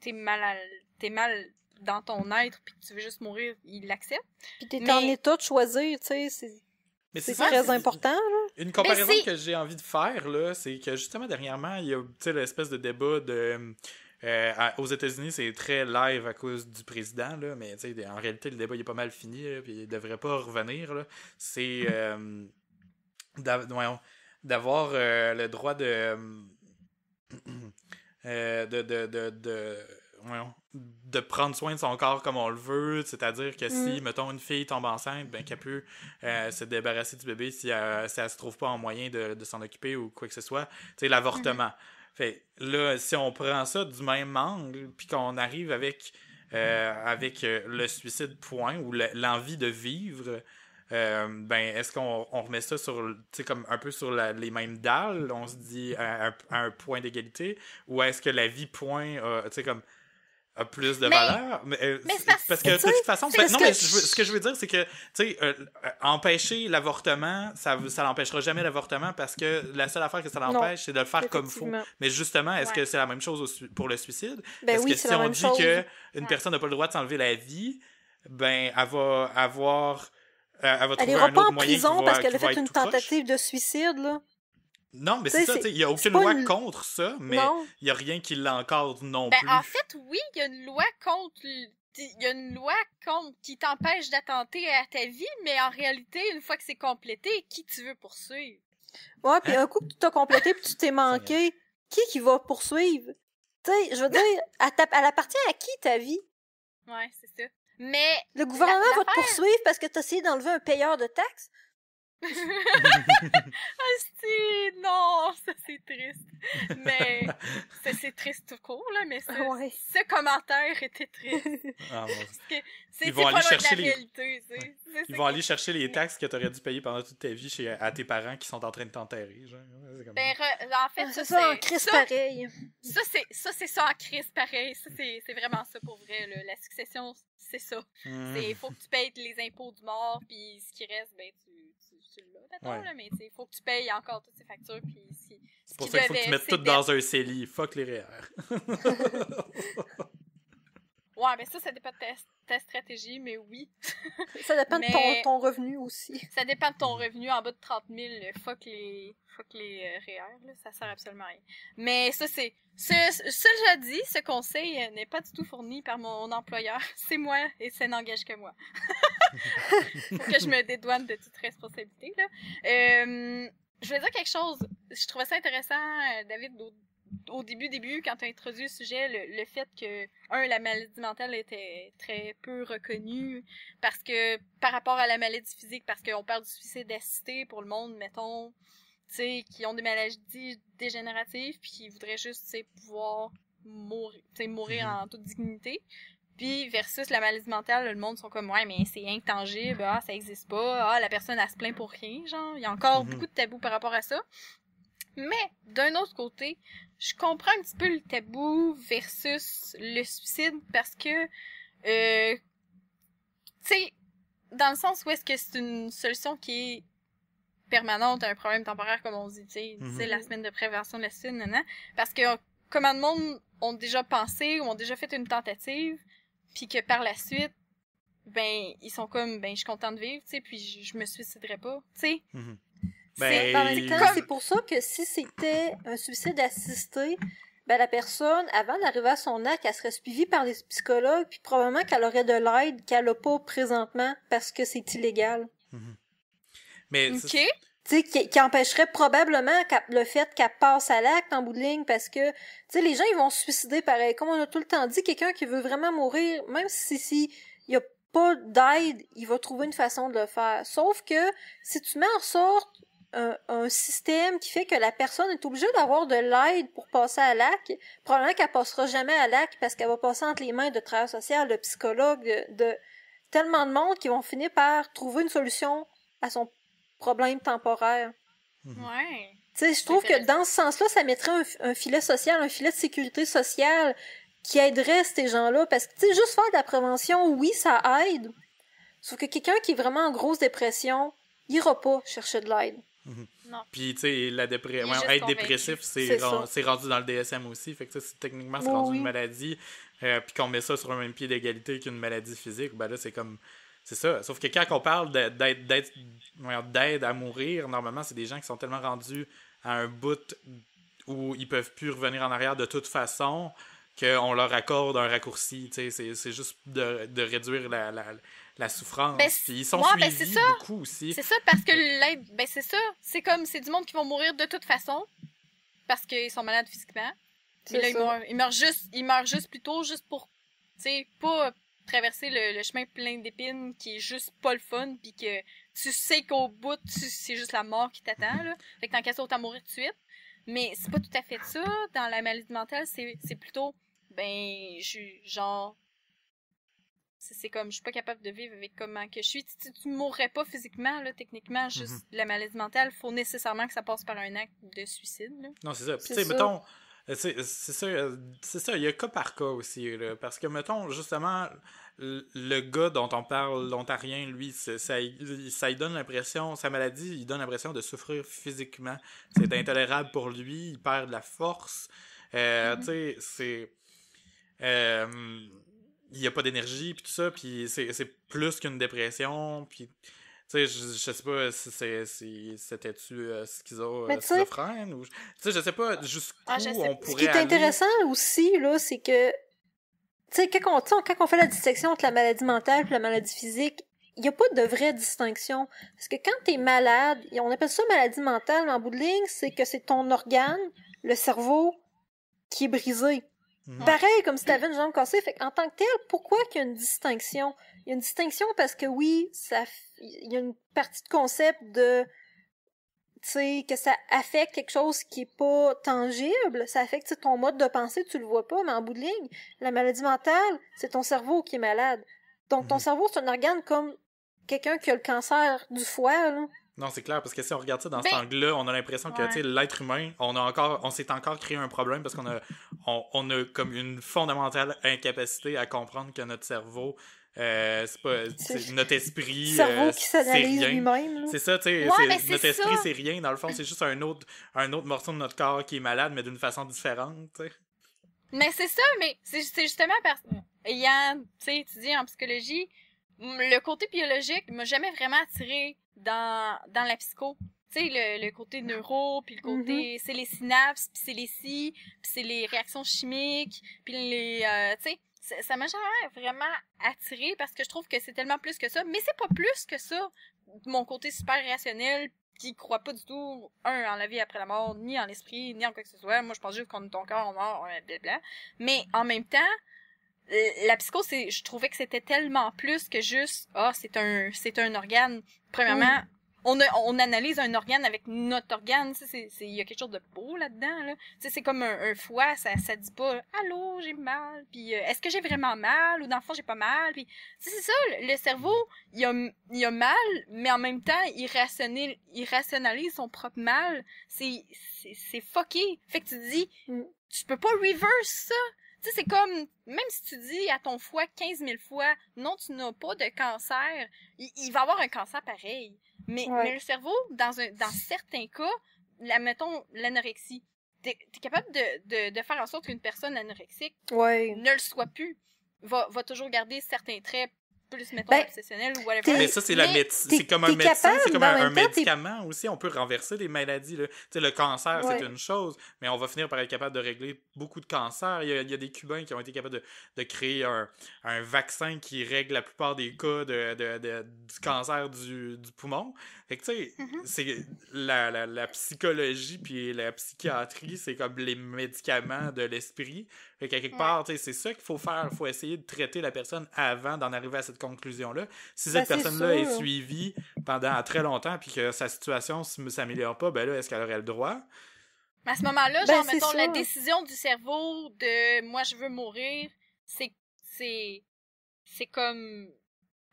t'es mal t'es mal dans ton être, puis tu veux juste mourir, ils l'acceptent. Pis t'es en état de choisir, tu sais, c'est, c'est très important, là. Une comparaison que j'ai envie de faire, là, c'est que justement, dernièrement, il y a l'espèce de débat de. Euh, aux États-Unis, c'est très live à cause du président, là, mais en réalité, le débat est pas mal fini, puis il devrait pas revenir. là C'est mm. euh, d'avoir euh, le droit de, de de prendre soin de son corps comme on le veut. C'est-à-dire que si, mm. mettons, une fille tombe enceinte, ben, qu'elle peut euh, se débarrasser du bébé si, euh, elle ne se trouve pas en moyen de, s'en occuper ou quoi que ce soit. Tu l'avortement. Mm-hmm. Fait là, si on prend ça du même angle, puis qu'on arrive avec, euh, mm-hmm. avec le suicide point ou l'envie de vivre, euh, ben est-ce qu'on remet ça sur comme un peu sur les mêmes dalles on se dit à, un point d'égalité ou est-ce que la vie point tu sais comme a plus de valeur. Mais, euh, parce, que de toute façon, ben, ce que je veux dire, c'est que, tu sais, euh, euh, empêcher l'avortement, ça ça l'empêchera jamais l'avortement parce que la seule affaire que ça l'empêche, c'est de le faire comme faut. Mais justement, est-ce que c'est la même chose pour le suicide? Ben que si on dit qu'une ah. personne n'a pas le droit de s'enlever la vie, ben, elle va avoir, elle va trouver un pas en prison parce qu'elle a fait une tentative de suicide, là. Non, mais c'est ça, il n'y a aucune loi contre ça, mais il n'y a rien qui l'encadre non ben, plus. En fait, oui, il y a une loi contre il y a une loi contre qui t'empêche d'attenter à ta vie, mais en réalité, une fois que c'est complété, qui tu veux poursuivre? Ouais, puis hein? un coup que tu t'as complété puis tu t'es manqué, qui qui va poursuivre? Tu sais, je veux dire, elle, appartient à qui ta vie? Ouais, c'est ça. Mais. Le gouvernement va te poursuivre parce que tu as essayé d'enlever un payeur de taxes? Ah, non, ça c'est triste. Mais c'est triste tout court, là, mais ce, commentaire était triste. Ah, c'est pas chercher Réalité, Ils vont aller chercher les taxes que tu aurais dû payer pendant toute ta vie chez, à tes parents qui sont en train de t'enterrer. Comme... Ben, ben, en fait, ça, c'est. en crise pareil. Ça, c'est ça, c'est ça en crise pareil. c'est vraiment ça pour vrai. La succession, c'est ça. Il hmm. faut que tu payes les impôts du mort, puis ce qui reste, ben, tu tu l'as, mais il faut que tu payes encore toutes ces factures. si, c'est pour ça qu'il faut que tu mettes tout dans un CELI. Fuck les REER. E ouais, mais ça, ça dépend de ta, stratégie, mais oui. ça dépend de ton, revenu aussi. Ça dépend de ton mm. revenu. En bas de 30 000, fuck les, fuck les REER, euh, e ça sert absolument à rien. Mais ça, c'est. Ce, ce dit, ce conseil n'est pas du tout fourni par mon employeur. C'est moi et ça n'engage que moi. Pour que je me dédouane de toute responsabilité, euh, je vais dire quelque chose. Je trouvais ça intéressant, euh, David, au, début, début, quand tu as introduit le sujet, le, fait que, un, la maladie mentale était très peu reconnue parce que, par rapport à la maladie physique, parce qu'on parle du suicide assisté pour le monde, mettons, tu qui ont des maladies dégénératives puis qui voudraient juste, pouvoir mourir, mm-hmm. en toute dignité versus la maladie mentale, le monde sont comme ouais, mais c'est intangible, ah, ça existe pas, ah, la personne a se plaint pour rien, genre, il y a encore mhm. beaucoup de tabous par rapport à ça. Mais d'un autre côté, je comprends un petit peu le tabou versus le suicide parce que euh, tu sais dans le sens où est-ce que c'est une solution qui est permanente, un problème temporaire comme on dit, tu sais, mhm. la semaine de prévention de la suicide, parce que comment le monde ont déjà pensé ou ont déjà fait une tentative, puis que par la suite, ben, ils sont comme, ben, je suis content de vivre, tu sais, puis je, me suiciderai pas, tu sais. Mhm. Ben, c'est pour ça que si c'était un suicide assisté, ben la personne, avant d'arriver à son acte, elle serait suivie par des psychologues, puis probablement qu'elle aurait de l'aide qu'elle n'a pas présentement parce que c'est illégal. Mhm. Mais tu qui, qui empêcherait probablement le fait qu'elle passe à l'acte en bout de ligne parce que sais, les gens ils vont se suicider pareil. Comme on a tout le temps dit, quelqu'un qui veut vraiment mourir, même si si il y a pas d'aide, il va trouver une façon de le faire. Sauf que si tu mets en sorte un, système qui fait que la personne est obligée d'avoir de l'aide pour passer à l'acte, probablement qu'elle passera jamais à l'acte parce qu'elle va passer entre les mains de travailleurs sociaux, de psychologues, de, tellement de monde qui vont finir par trouver une solution à son problème temporaire. Mhm. Tu sais, je trouve que dans ce sens-là, ça mettrait un, filet social, un filet de sécurité sociale qui aiderait ces gens-là. Parce que, tu sais, juste faire de la prévention, oui, ça aide. Sauf que quelqu'un qui est vraiment en grosse dépression, il ira pas chercher de l'aide. Mhm. Puis, tu sais, la être dépressif, c'est rendu dans le DSM aussi. Fait que, ça, techniquement, c'est rendu une maladie, euh, puis qu'on met ça sur un même pied d'égalité qu'une maladie physique, ben là, c'est comme c'est ça. Sauf que quand on parle d'aide à mourir, normalement, c'est des gens qui sont tellement rendus à un bout où ils peuvent plus revenir en arrière de toute façon qu'on leur accorde un raccourci. C'est juste de, de, réduire la, la, la souffrance. Ben, ils sont ben, suivis beaucoup aussi. C'est ça, parce que l'aide... Ben c'est ça. C'est comme, c'est du monde qui vont mourir de toute façon parce qu'ils sont malades physiquement. ils meurent, ils meurent, juste, ils meurent juste plutôt juste pour, pas traverser le, chemin plein d'épines qui est juste pas le fun, puis que tu sais qu'au bout, c'est juste la mort qui t'attend, là. Fait que t'en autant mourir de suite. Mais c'est pas tout à fait ça. Dans la maladie mentale, c'est plutôt, ben, je genre, c'est comme je suis pas capable de vivre avec comment que je suis tu, mourrais pas physiquement là techniquement juste mm-hmm. la maladie mentale faut nécessairement que ça passe par un acte de suicide non c'est ça puis tu sais mettons euh, euh, c'est ça, il y a cas par cas aussi, parce que, mettons, justement, le gars dont on parle, l'ontarien, lui, ça, donne l'impression, sa maladie, il donne l'impression de souffrir physiquement. C'est intolérable pour lui, il perd de la force. Euh, mm-hmm. Tu sais, c'est... il n'y a pas d'énergie, puis tout ça, puis c'est plus qu'une dépression, puis je, sais pas si, c'est, c'était-tu qu'ils euh, euh, schizophrène ou. sais, je sais pas ah, jusqu'où ah, on pourrait. Ce qui est intéressant aussi, là, c'est que. Tu sais, quand on, fait la distinction entre la maladie mentale et la maladie physique, il n'y a pas de vraie distinction. Parce que quand tu es malade, on appelle ça maladie mentale, mais en bout de ligne, c'est que c'est ton organe, le cerveau, qui est brisé. Mhm. Pareil, comme si tu avais une jambe cassée. Fait en tant que tel, pourquoi qu'il y a une distinction? Il y a une distinction parce que oui, ça il y a une partie de concept de que ça affecte quelque chose qui est pas tangible, ça affecte ton mode de pensée, tu le vois pas, mais en bout de ligne, la maladie mentale, c'est ton cerveau qui est malade. Donc ton mhm. cerveau, c'est un organe comme quelqu'un qui a le cancer du foie, Non, c'est clair, parce que si on regarde ça dans cet ben, angle-là, on a l'impression que l'être humain, on a encore on s'est encore créé un problème parce qu'on a on, a comme une fondamentale incapacité à comprendre que notre cerveau euh, c'est pas notre esprit cerveau euh, qui s'analyse lui-même c'est ça tu sais notre esprit c'est rien dans le fond c'est juste un autre un autre morceau de notre corps qui est malade mais d'une façon différente mais c'est ça mais c'est justement parce ayant tu étudié en psychologie le côté biologique m'a jamais vraiment attiré dans dans la psycho tu sais le, le, côté neuro puis le côté mm-hmm. c'est les synapses puis c'est les si puis c'est les réactions chimiques puis les euh, ça m'a jamais vraiment attiré parce que je trouve que c'est tellement plus que ça. Mais c'est pas plus que ça. Mon côté super rationnel qui croit pas du tout, un, en la vie après la mort, ni en l'esprit, ni en quoi que ce soit. Moi, je pense juste qu'on est ton corps, on meurt, blablabla. Mais en même temps, euh, la psycho, je trouvais que c'était tellement plus que juste, ah, c'est un, c'est un organe. Premièrement, on, on analyse un organe avec notre organe. Il y a quelque chose de beau là-dedans. Là. C'est comme un, foie, ça ça dit pas Allô, j'ai mal, puis euh, est-ce que j'ai vraiment mal, ou dans le j'ai pas mal. Puis, c'est ça, le, cerveau, il a, il a mal, mais en même temps, il, rationalise, il rationalise son propre mal. C'est, c'est, c'est fucké. Fait que tu dis, mm. tu peux pas reverse ça tu sais, c'est comme, même si tu dis à ton foie quinze mille fois, non, tu n'as pas de cancer, il va avoir un cancer pareil. Mais, le cerveau, dans, un, dans certains cas, la, mettons l'anorexie, t'es es capable de, de, de, faire en sorte qu'une personne anorexique ne le soit plus, va, va toujours garder certains traits ben, mais ça, c'est la C'est comme un c'est comme un, médicament aussi. On peut renverser des maladies. Là. le cancer, c'est une chose, mais on va finir par être capable de régler beaucoup de cancers. Il y a, des Cubains qui ont été capables de, créer un, vaccin qui règle la plupart des cas de, du cancer du, du poumon que, tu sais, mm-hmm. c'est la, la, psychologie puis la psychiatrie, c'est comme les médicaments de l'esprit. Fait quelque part, tu sais, c'est ça qu'il faut faire. Il faut essayer de traiter la personne avant d'en arriver à cette conclusion-là. Si cette ben, personne-là est, suivie pendant très longtemps puis que sa situation ne s'améliore pas, ben là, est-ce qu'elle aurait le droit? À ce moment-là, ben, genre, mettons, la décision du cerveau de « moi, je veux mourir », c'est c'est comme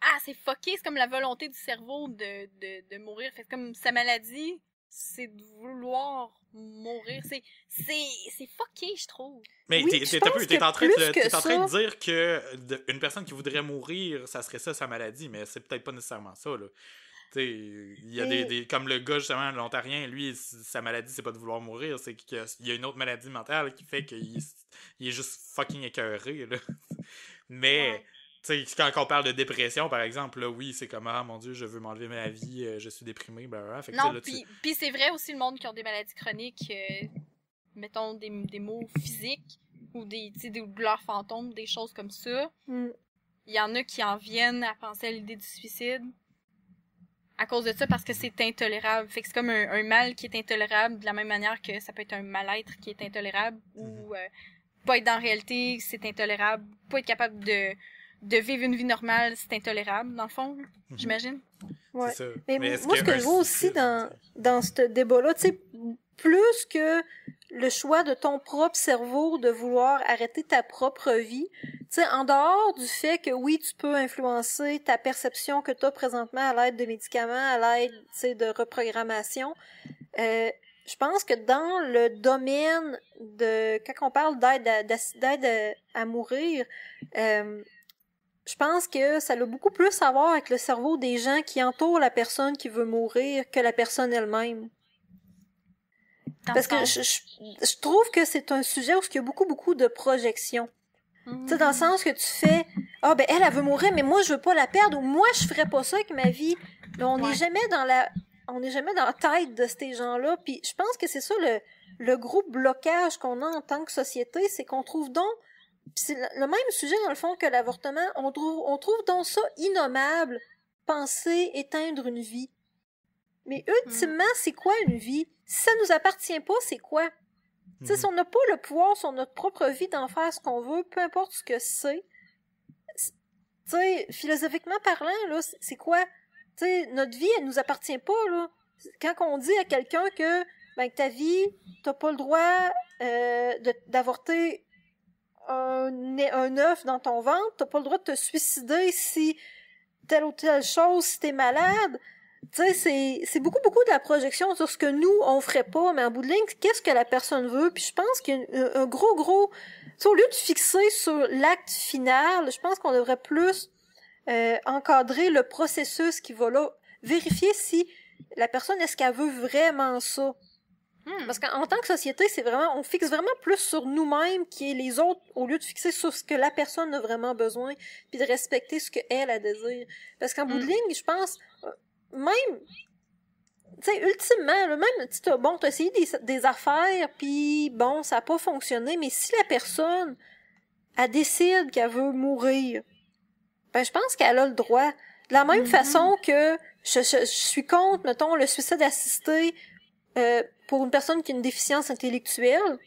ah, c'est fucké, c'est comme la volonté du cerveau de, de, mourir. c'est comme sa maladie, c'est de vouloir mourir. C'est, c'est, c'est fucké, je trouve. Mais oui, t'es, en, es en train, de, es en train de dire que une personne qui voudrait mourir, ça serait ça sa maladie, mais c'est peut-être pas nécessairement ça, là. Il y a des, des, Comme le gars, justement, l'Ontarien, lui, sa maladie, c'est pas de vouloir mourir, c'est qu'il y a une autre maladie mentale qui fait qu'il il est juste fucking écœuré, Mais quand on parle de dépression, par exemple, là, oui, c'est comme Ah mon Dieu, je veux m'enlever ma vie, euh, je suis déprimé, non, puis c'est vrai aussi le monde qui ont des maladies chroniques, euh, mettons des, des maux physiques ou des, des douleurs fantômes, des choses comme ça. Mm. Il y en a qui en viennent à penser à l'idée du suicide à cause de ça parce que c'est intolérable. Fait c'est comme un, mal qui est intolérable de la même manière que ça peut être un mal-être qui est intolérable mm-hmm. ou euh, pas être dans la réalité, c'est intolérable, pas être capable de de vivre une vie normale, c'est intolérable, dans le fond, mhm. j'imagine. Ouais. Mais, moi, ce que je vois aussi dans, dans ce débat-là, tu sais, plus que le choix de ton propre cerveau de vouloir arrêter ta propre vie, tu sais, en dehors du fait que oui, tu peux influencer ta perception que tu as présentement à l'aide de médicaments, à l'aide, tu sais, de reprogrammation, euh, je pense que dans le domaine de quand on parle d'aide à, d'aide à, à mourir, euh, je pense que ça a beaucoup plus à voir avec le cerveau des gens qui entourent la personne qui veut mourir que la personne elle-même. Parce que je, trouve que c'est un sujet où il y a beaucoup, beaucoup de projections. Tu sais, dans le sens que tu fais Ah, oh, ben elle, elle veut mourir, mais moi, je veux pas la perdre, ou moi, je ferais pas ça avec ma vie. on n'est jamais dans la. On n'est jamais dans la tête de ces gens-là. Puis je pense que c'est ça le, le gros blocage qu'on a en tant que société, c'est qu'on trouve donc c'est le même sujet, dans le fond, que l'avortement. On trouve, dans ça innommable, penser éteindre une vie. Mais hmm. ultimement, c'est quoi une vie? Si ça nous appartient pas, c'est quoi? Hmm. Si on n'a pas le pouvoir sur notre propre vie d'en faire ce qu'on veut, peu importe ce que c'est, philosophiquement parlant, là, c'est quoi? notre vie, elle nous appartient pas, là. Quand on dit à quelqu'un que, ben, ta vie, t'as pas le droit euh, d'avorter un, un œuf dans ton ventre, t'as pas le droit de te suicider si telle ou telle chose, si t'es malade. Tu sais, c'est, c'est beaucoup, beaucoup de la projection sur ce que nous, on ferait pas, mais en bout de ligne, qu'est-ce que la personne veut? Puis je pense qu'il y a un, gros, gros... au lieu de fixer sur l'acte final, je pense qu'on devrait plus euh, encadrer le processus qui va là, vérifier si la personne, est-ce qu'elle veut vraiment ça? Hmm. Parce qu'en tant que société, c'est vraiment, on fixe vraiment plus sur nous-mêmes qui est les autres au lieu de fixer sur ce que la personne a vraiment besoin, puis de respecter ce qu'elle a désir. Parce qu'en bout de hmm. ligne, je pense, euh, même, tu sais, ultimement, même, tu t'as, bon, t'as essayé des, affaires, puis bon, ça n'a pas fonctionné, mais si la personne, elle décide qu'elle veut mourir, ben, je pense qu'elle a le droit. De la même hmm. façon que je, suis contre, mettons, le suicide assisté, euh, pour une personne qui a une déficience intellectuelle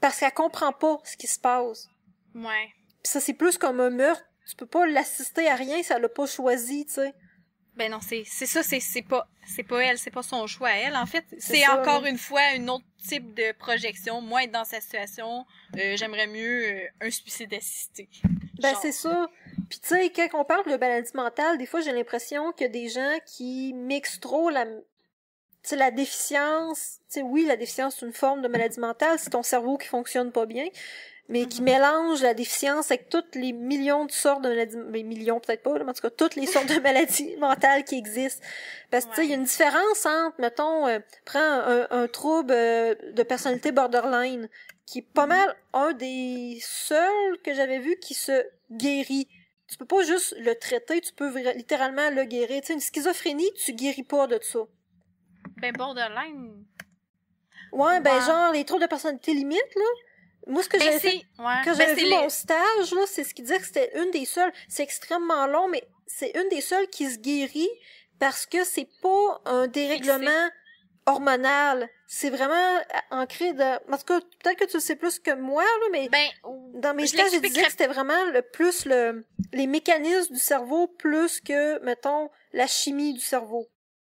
parce qu'elle comprend pas ce qui se passe. Ouais. ça, c'est plus comme un meurtre. Tu peux pas l'assister à rien, ça l'a pas choisi, tu sais. Ben non, c'est ça, c'est pas c'est pas elle, c'est pas son choix elle. En fait, c'est encore une fois un autre type de projection. Moi, être dans sa situation, euh, j'aimerais mieux euh, un suicide assisté. Ben c'est ça. Puis tu sais, quand on parle de maladie mentale, des fois j'ai l'impression que des gens qui mixent trop la, la déficience, oui, la déficience, c'est une forme de maladie mentale, c'est ton cerveau qui fonctionne pas bien, mais qui mm-hmm. mélange la déficience avec toutes les millions de sortes de maladies, mais millions peut-être pas, mais en tout cas, toutes les sortes de maladies mentales qui existent. Parce que, il y a une différence entre, mettons, euh, prend un, trouble euh, de personnalité borderline, qui est pas mm-hmm. mal un des seuls que j'avais vu qui se guérit tu peux pas juste le traiter, tu peux littéralement le guérir. Tu une schizophrénie, tu guéris pas de ça. Ben, borderline. Ouais, ben, genre, les troubles de personnalité limite, là. Moi, ce que ben, j'ai fait, quand ben, mon stage, là, c'est ce qui disait que c'était une des seules, c'est extrêmement long, mais c'est une des seules qui se guérit parce que c'est pas un dérèglement hormonal. C'est vraiment ancré de En tout cas, peut-être que tu le sais plus que moi, là, mais ben, dans mes stages, je disais que c'était vraiment le plus les mécanismes du cerveau plus que, mettons, la chimie du cerveau.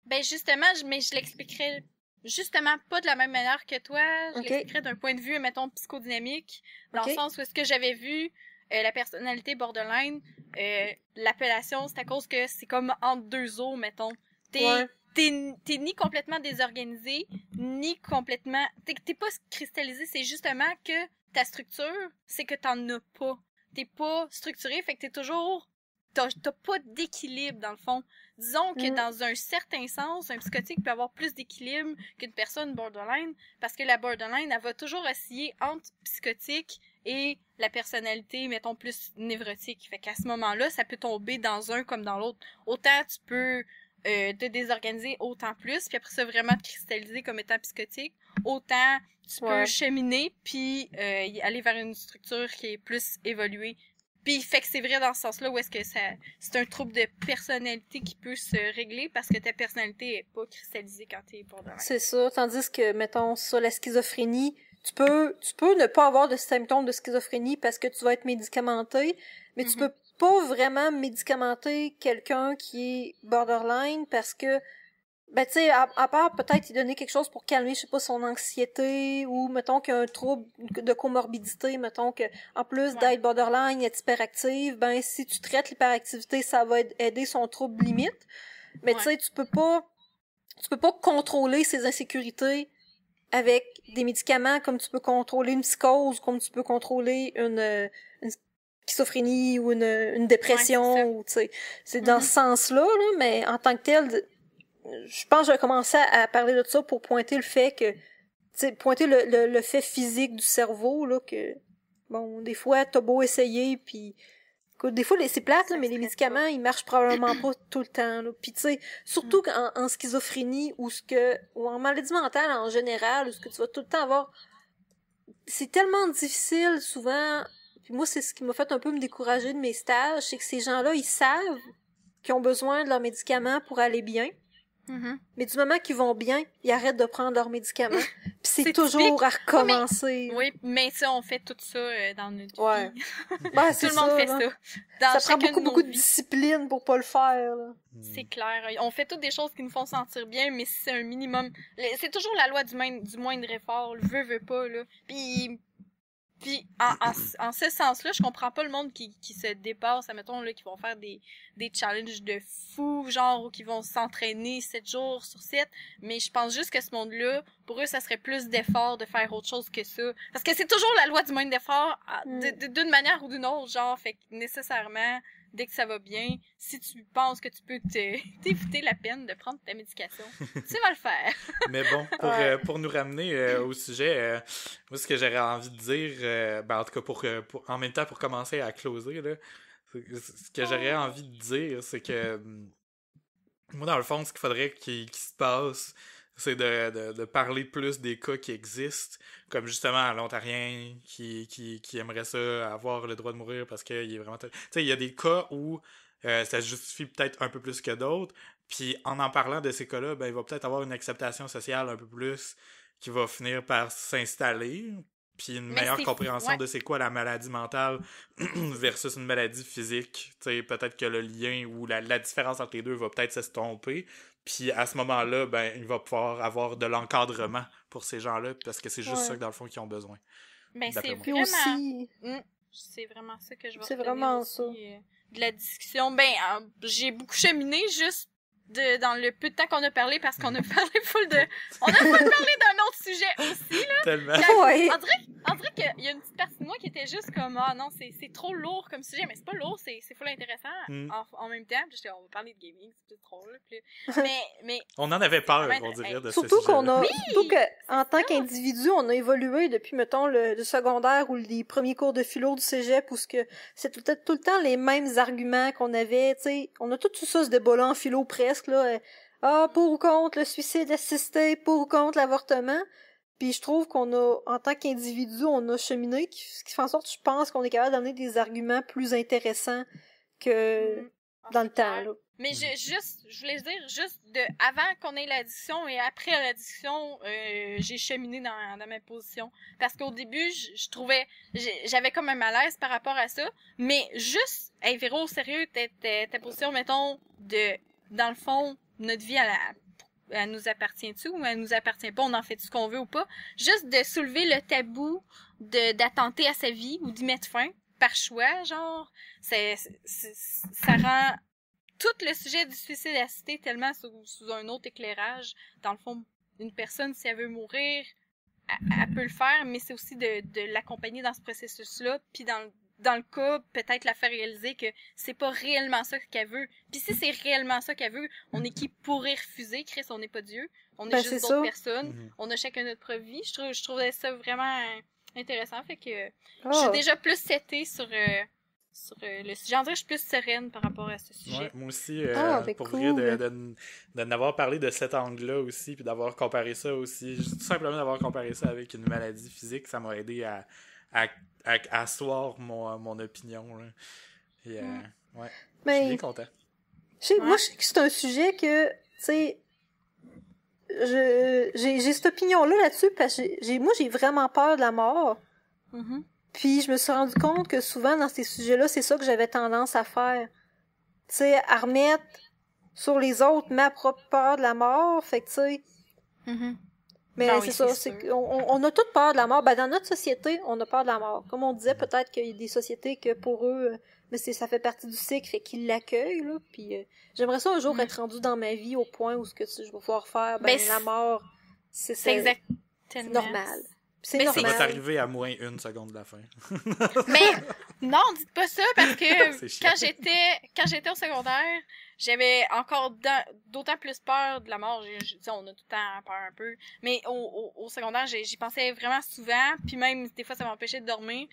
Ben justement, mais je l'expliquerai justement pas de la même manière que toi. Je l'expliquerais l'expliquerai d'un point de vue, mettons, psychodynamique, dans le sens où ce que j'avais vu euh, la personnalité borderline, euh, l'appellation, c'est à cause que c'est comme entre deux eaux, mettons. T'es ni complètement désorganisé, ni complètement... T'es pas cristallisé, c'est justement que ta structure, c'est que t'en as pas. T'es pas structuré, fait que t'es toujours t'as pas d'équilibre dans le fond. Disons que mm. dans un certain sens, un psychotique peut avoir plus d'équilibre qu'une personne borderline parce que la borderline, elle va toujours osciller entre psychotique et la personnalité, mettons, plus névrotique. Fait qu'à ce moment-là, ça peut tomber dans un comme dans l'autre. Autant tu peux euh, te désorganiser autant plus, puis après ça, vraiment te cristalliser comme étant psychotique, autant tu peux cheminer, puis euh, aller vers une structure qui est plus évoluée puis fait que c'est vrai dans ce sens-là où est-ce que ça c'est un trouble de personnalité qui peut se régler parce que ta personnalité est pas cristallisée quand t'es borderline. C'est ça, tandis que mettons sur la schizophrénie, tu peux tu peux ne pas avoir de symptômes de schizophrénie parce que tu vas être médicamenté, mais tu mm-hmm. peux pas vraiment médicamenter quelqu'un qui est borderline parce que ben, tu sais, à, part peut-être donner quelque chose pour calmer, je sais pas, son anxiété ou, mettons, qu'il a un trouble de comorbidité, mettons, que en plus d'être borderline, être hyperactive, ben, si tu traites l'hyperactivité, ça va aider son trouble limite. Mais tu sais, tu peux pas, tu peux pas contrôler ses insécurités avec des médicaments comme tu peux contrôler une psychose, comme tu peux contrôler une, euh, une schizophrénie ou une, une dépression ou tu sais c'est dans ce mm-hmm. sens-là là, mais en tant que tel je pense que je commencé à parler de ça pour pointer le fait que, tu pointer le, fait physique du cerveau, là, que, bon, des fois, t'as beau essayer, puis des fois, c'est plate, là, mais les médicaments, ils marchent probablement pas tout le temps. Là. Puis, tu sais, surtout mm. en, en, schizophrénie ou ce que ou en maladie mentale en général, ou ce que tu vas tout le temps avoir, c'est tellement difficile souvent. Puis moi, c'est ce qui m'a fait un peu me décourager de mes stages, c'est que ces gens-là, ils savent qu'ils ont besoin de leurs médicaments pour aller bien. Mm-hmm. Mais du moment qu'ils vont bien, ils arrêtent de prendre leurs médicaments. Puis c'est toujours à recommencer. Oui, mais, ça, on fait tout ça euh, dans notre ouais. tout le monde fait ça. ça prend beaucoup, beaucoup de discipline pour pas le faire. Mm. C'est clair. On fait toutes des choses qui nous font sentir bien, mais c'est un minimum. C'est toujours la loi du, du moindre effort. Le veut, veut pas. Là. Puis puis, en, en, ce sens-là, je comprends pas le monde qui, qui se dépasse, admettons, là, qui vont faire des, des challenges de fou, genre, ou qui vont s'entraîner 7 jours sur 7. Mais je pense juste que ce monde-là, pour eux, ça serait plus d'effort de faire autre chose que ça. Parce que c'est toujours la loi du moindre d'effort, ah, mm. d'une manière ou d'une autre, genre, fait nécessairement, dès que ça va bien, si tu penses que tu peux t'éviter la peine de prendre ta médication, tu vas le faire. Mais bon, pour, euh, pour nous ramener euh, au sujet, euh, moi, ce que j'aurais envie de dire, ben, en tout cas, pour, pour, en même temps, pour commencer à closer, là, ce que j'aurais oh. envie de dire, c'est que hum, moi, dans le fond, ce qu'il faudrait qu'il se passe, c'est de, parler plus des cas qui existent, comme justement l'Ontarien qui, qui, aimerait ça, avoir le droit de mourir parce qu'il est vraiment. Tu sais, il y a des cas où ça euh, ça justifie peut-être un peu plus que d'autres, puis en en parlant de ces cas-là, ben, il va peut-être avoir une acceptation sociale un peu plus qui va finir par s'installer, puis une meilleure compréhension de c'est quoi la maladie mentale versus une maladie physique. Peut-être que le lien ou la, la différence entre les deux va peut-être s'estomper, puis à ce moment-là, ben, il va pouvoir avoir de l'encadrement pour ces gens-là, parce que c'est juste ça, dans le fond, qu'ils ont besoin. Ben, c'est vraiment... Hmm? C'est vraiment ça que je vais C'est vraiment ça. Euh, de la discussion. Ben, j'ai beaucoup cheminé juste de, dans le peu de temps qu'on a parlé, parce qu'on a parlé full de. On a pas parlé d'un autre sujet aussi, là. Tellement. Là, On dirait, qu'il y a une petite partie de moi qui était juste comme, ah non, c'est trop lourd comme sujet, mais c'est pas lourd, c'est full intéressant hmm. en, même temps. J'étais, on va parler de gaming, c'est plus trop, Mais, mais. On en avait peur, on dirait, de surtout qu'on a Surtout qu'en tant qu'individu, on a évolué depuis, mettons, le, secondaire ou les premiers cours de philo du cégep, où c'est tout, tout le temps les mêmes arguments qu'on avait, tu sais. On a tout ça, ce débat en philo presque euh, ah, pour ou contre le suicide assisté, pour ou contre l'avortement. Puis je trouve qu'on a, en tant qu'individu, on a cheminé, ce qui fait en sorte, je pense, qu'on est capable d'amener des arguments plus intéressants que mm-hmm. dans le temps. Mais mm. je, juste, je voulais dire, juste de, avant qu'on ait discussion et après l'addition, euh, j'ai cheminé dans, ma position. Parce qu'au début, je, trouvais, j'avais comme un malaise par rapport à ça. Mais juste, hey Véro, sérieux, ta position, mettons, de dans le fond, notre vie, elle, nous appartient tout, ou elle nous appartient pas, on en fait ce qu'on veut ou pas. Juste de soulever le tabou de d'attenter à sa vie ou d'y mettre fin par choix, genre, ça rend tout le sujet du suicide cité tellement sous, un autre éclairage. Dans le fond, une personne, si elle veut mourir, elle, peut le faire, mais c'est aussi de, de l'accompagner dans ce processus-là, puis dans, dans le cas, peut-être la faire réaliser que c'est pas réellement ça qu'elle veut. Puis si c'est réellement ça qu'elle veut, on est qui pourrait refuser, Chris, on n'est pas Dieu. On est ben, juste d'autres personnes. Mhm. On a chacun notre vie. Je, trouve, je trouvais ça vraiment intéressant. Fait que j'ai ah. déjà plus setée sur, euh, sur euh, le sujet. En vrai, je suis plus sereine par rapport à ce sujet. moi aussi, euh, ah, ben, pour de, n'avoir parlé de cet angle-là aussi, puis d'avoir comparé ça aussi, tout simplement d'avoir comparé ça avec une maladie physique, ça m'a aidé à, à à, asseoir mon, euh, mon opinion. Et, euh, je suis bien content. Moi, je sais que c'est un sujet que, tu sais, j'ai cette opinion-là là-dessus parce que j'ai moi, j'ai vraiment peur de la mort. Mm-hmm. Puis je me suis rendu compte que souvent, dans ces sujets-là, c'est ça que j'avais tendance à faire. Tu sais, à remettre sur les autres ma propre peur de la mort. Fait que, tu sais, mm-hmm. Mais ben c'est ça. On, on, a toutes peur de la mort. Ben, dans notre société, on a peur de la mort. Comme on disait, peut-être qu'il y a des sociétés que pour eux, mais c'est ça fait partie du cycle, fait qu'ils l'accueillent. Là, puis euh, j'aimerais ça un jour mm. être rendu dans ma vie au point où ce que je vais pouvoir faire, ben, ben la mort, c'est, c'est normal. C'est Ça va t'arriver à moins une seconde de la fin. mais non, dites pas ça parce que quand j'étais quand j'étais au secondaire, j'avais encore d'autant plus peur de la mort. on a tout le temps peur un peu. Mais au, secondaire, j'y pensais vraiment souvent. Puis même, des fois, ça m'empêchait de dormir.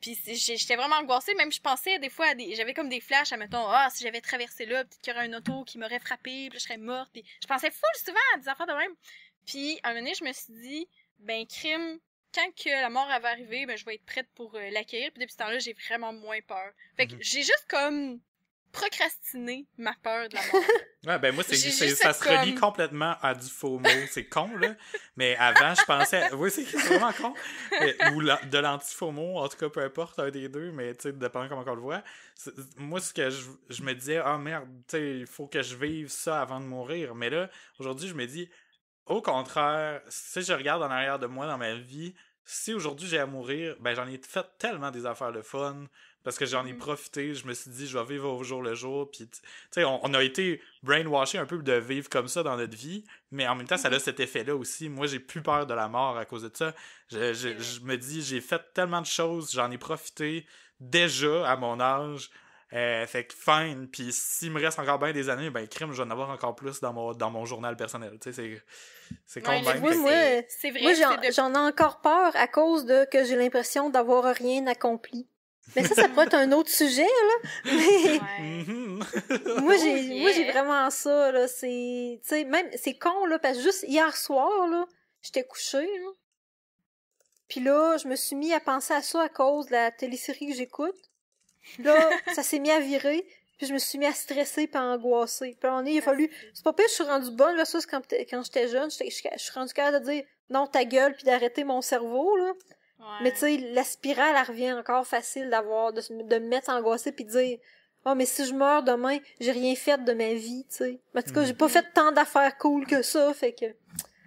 Puis j'étais vraiment angoissée. Même, je pensais des fois, j'avais comme des flashs, à mettons, ah, si j'avais traversé là, peut-être qu'il y aurait un auto qui m'aurait frappé, puis je serais morte. je pensais full souvent à des affaires de même. Puis, à un moment je me suis dit, ben, crime, quand que la mort va arriver, ben, je vais être prête pour euh, l'acquérir. l'accueillir. Puis depuis ce temps-là, j'ai vraiment moins peur. Fait que mhm. j'ai juste comme procrastiné ma peur de la mort. ouais, ben moi, ça se relie complètement à du faux mot. C'est con, là. mais avant, je pensais. Oui, c'est vraiment con. ou de l'anti-faux en tout cas, peu importe, un des deux, mais tu sais, dépendant comment on le voit. Moi, ce que je, me disais, ah merde, tu sais, il faut que je vive ça avant de mourir. Mais là, aujourd'hui, je me dis, au contraire, si je regarde en arrière de moi dans ma vie, si aujourd'hui j'ai à mourir, ben j'en ai fait tellement des affaires de fun parce que j'en ai mmh. profité, je me suis dit je vais vivre au jour le jour puis on, a été brainwashé un peu de vivre comme ça dans notre vie, mais en même temps ça a mmh. cet effet là aussi. Moi j'ai plus peur de la mort à cause de ça. je me dis j'ai fait tellement de choses, j'en ai profité déjà à mon âge. Euh, fait que fine, puis s'il me reste encore bien des années, ben crime, je vais en avoir encore plus dans mon, dans mon journal personnel. Tu c'est quand même. Oui, c'est vrai. Moi, j'en ai encore peur à cause de que j'ai l'impression d'avoir rien accompli. Mais ça, ça pourrait être un autre sujet, là. Mhm. moi, j'ai, vraiment ça, là. C'est, même, c'est con, là, parce que juste hier soir, là, j'étais couchée, Puis là, je me suis mis à penser à ça à cause de la télé-série que j'écoute. Là, ça s'est mis à virer. Puis je me suis mis à stresser puis à angoisser. Puis on est, il a fallu. C'est pas pire, je suis rendue bonne versus quand, quand j'étais jeune. Je suis rendue capable de dire non, ta gueule, puis d'arrêter mon cerveau, là. Mais tu sais, la spirale, elle revient encore facile d'avoir, de, me mettre angoissée puis de dire Oh, mais si je meurs demain, j'ai rien fait de ma vie, tu sais. En tout cas, j'ai pas mm-hmm. fait tant d'affaires cool que ça, fait que.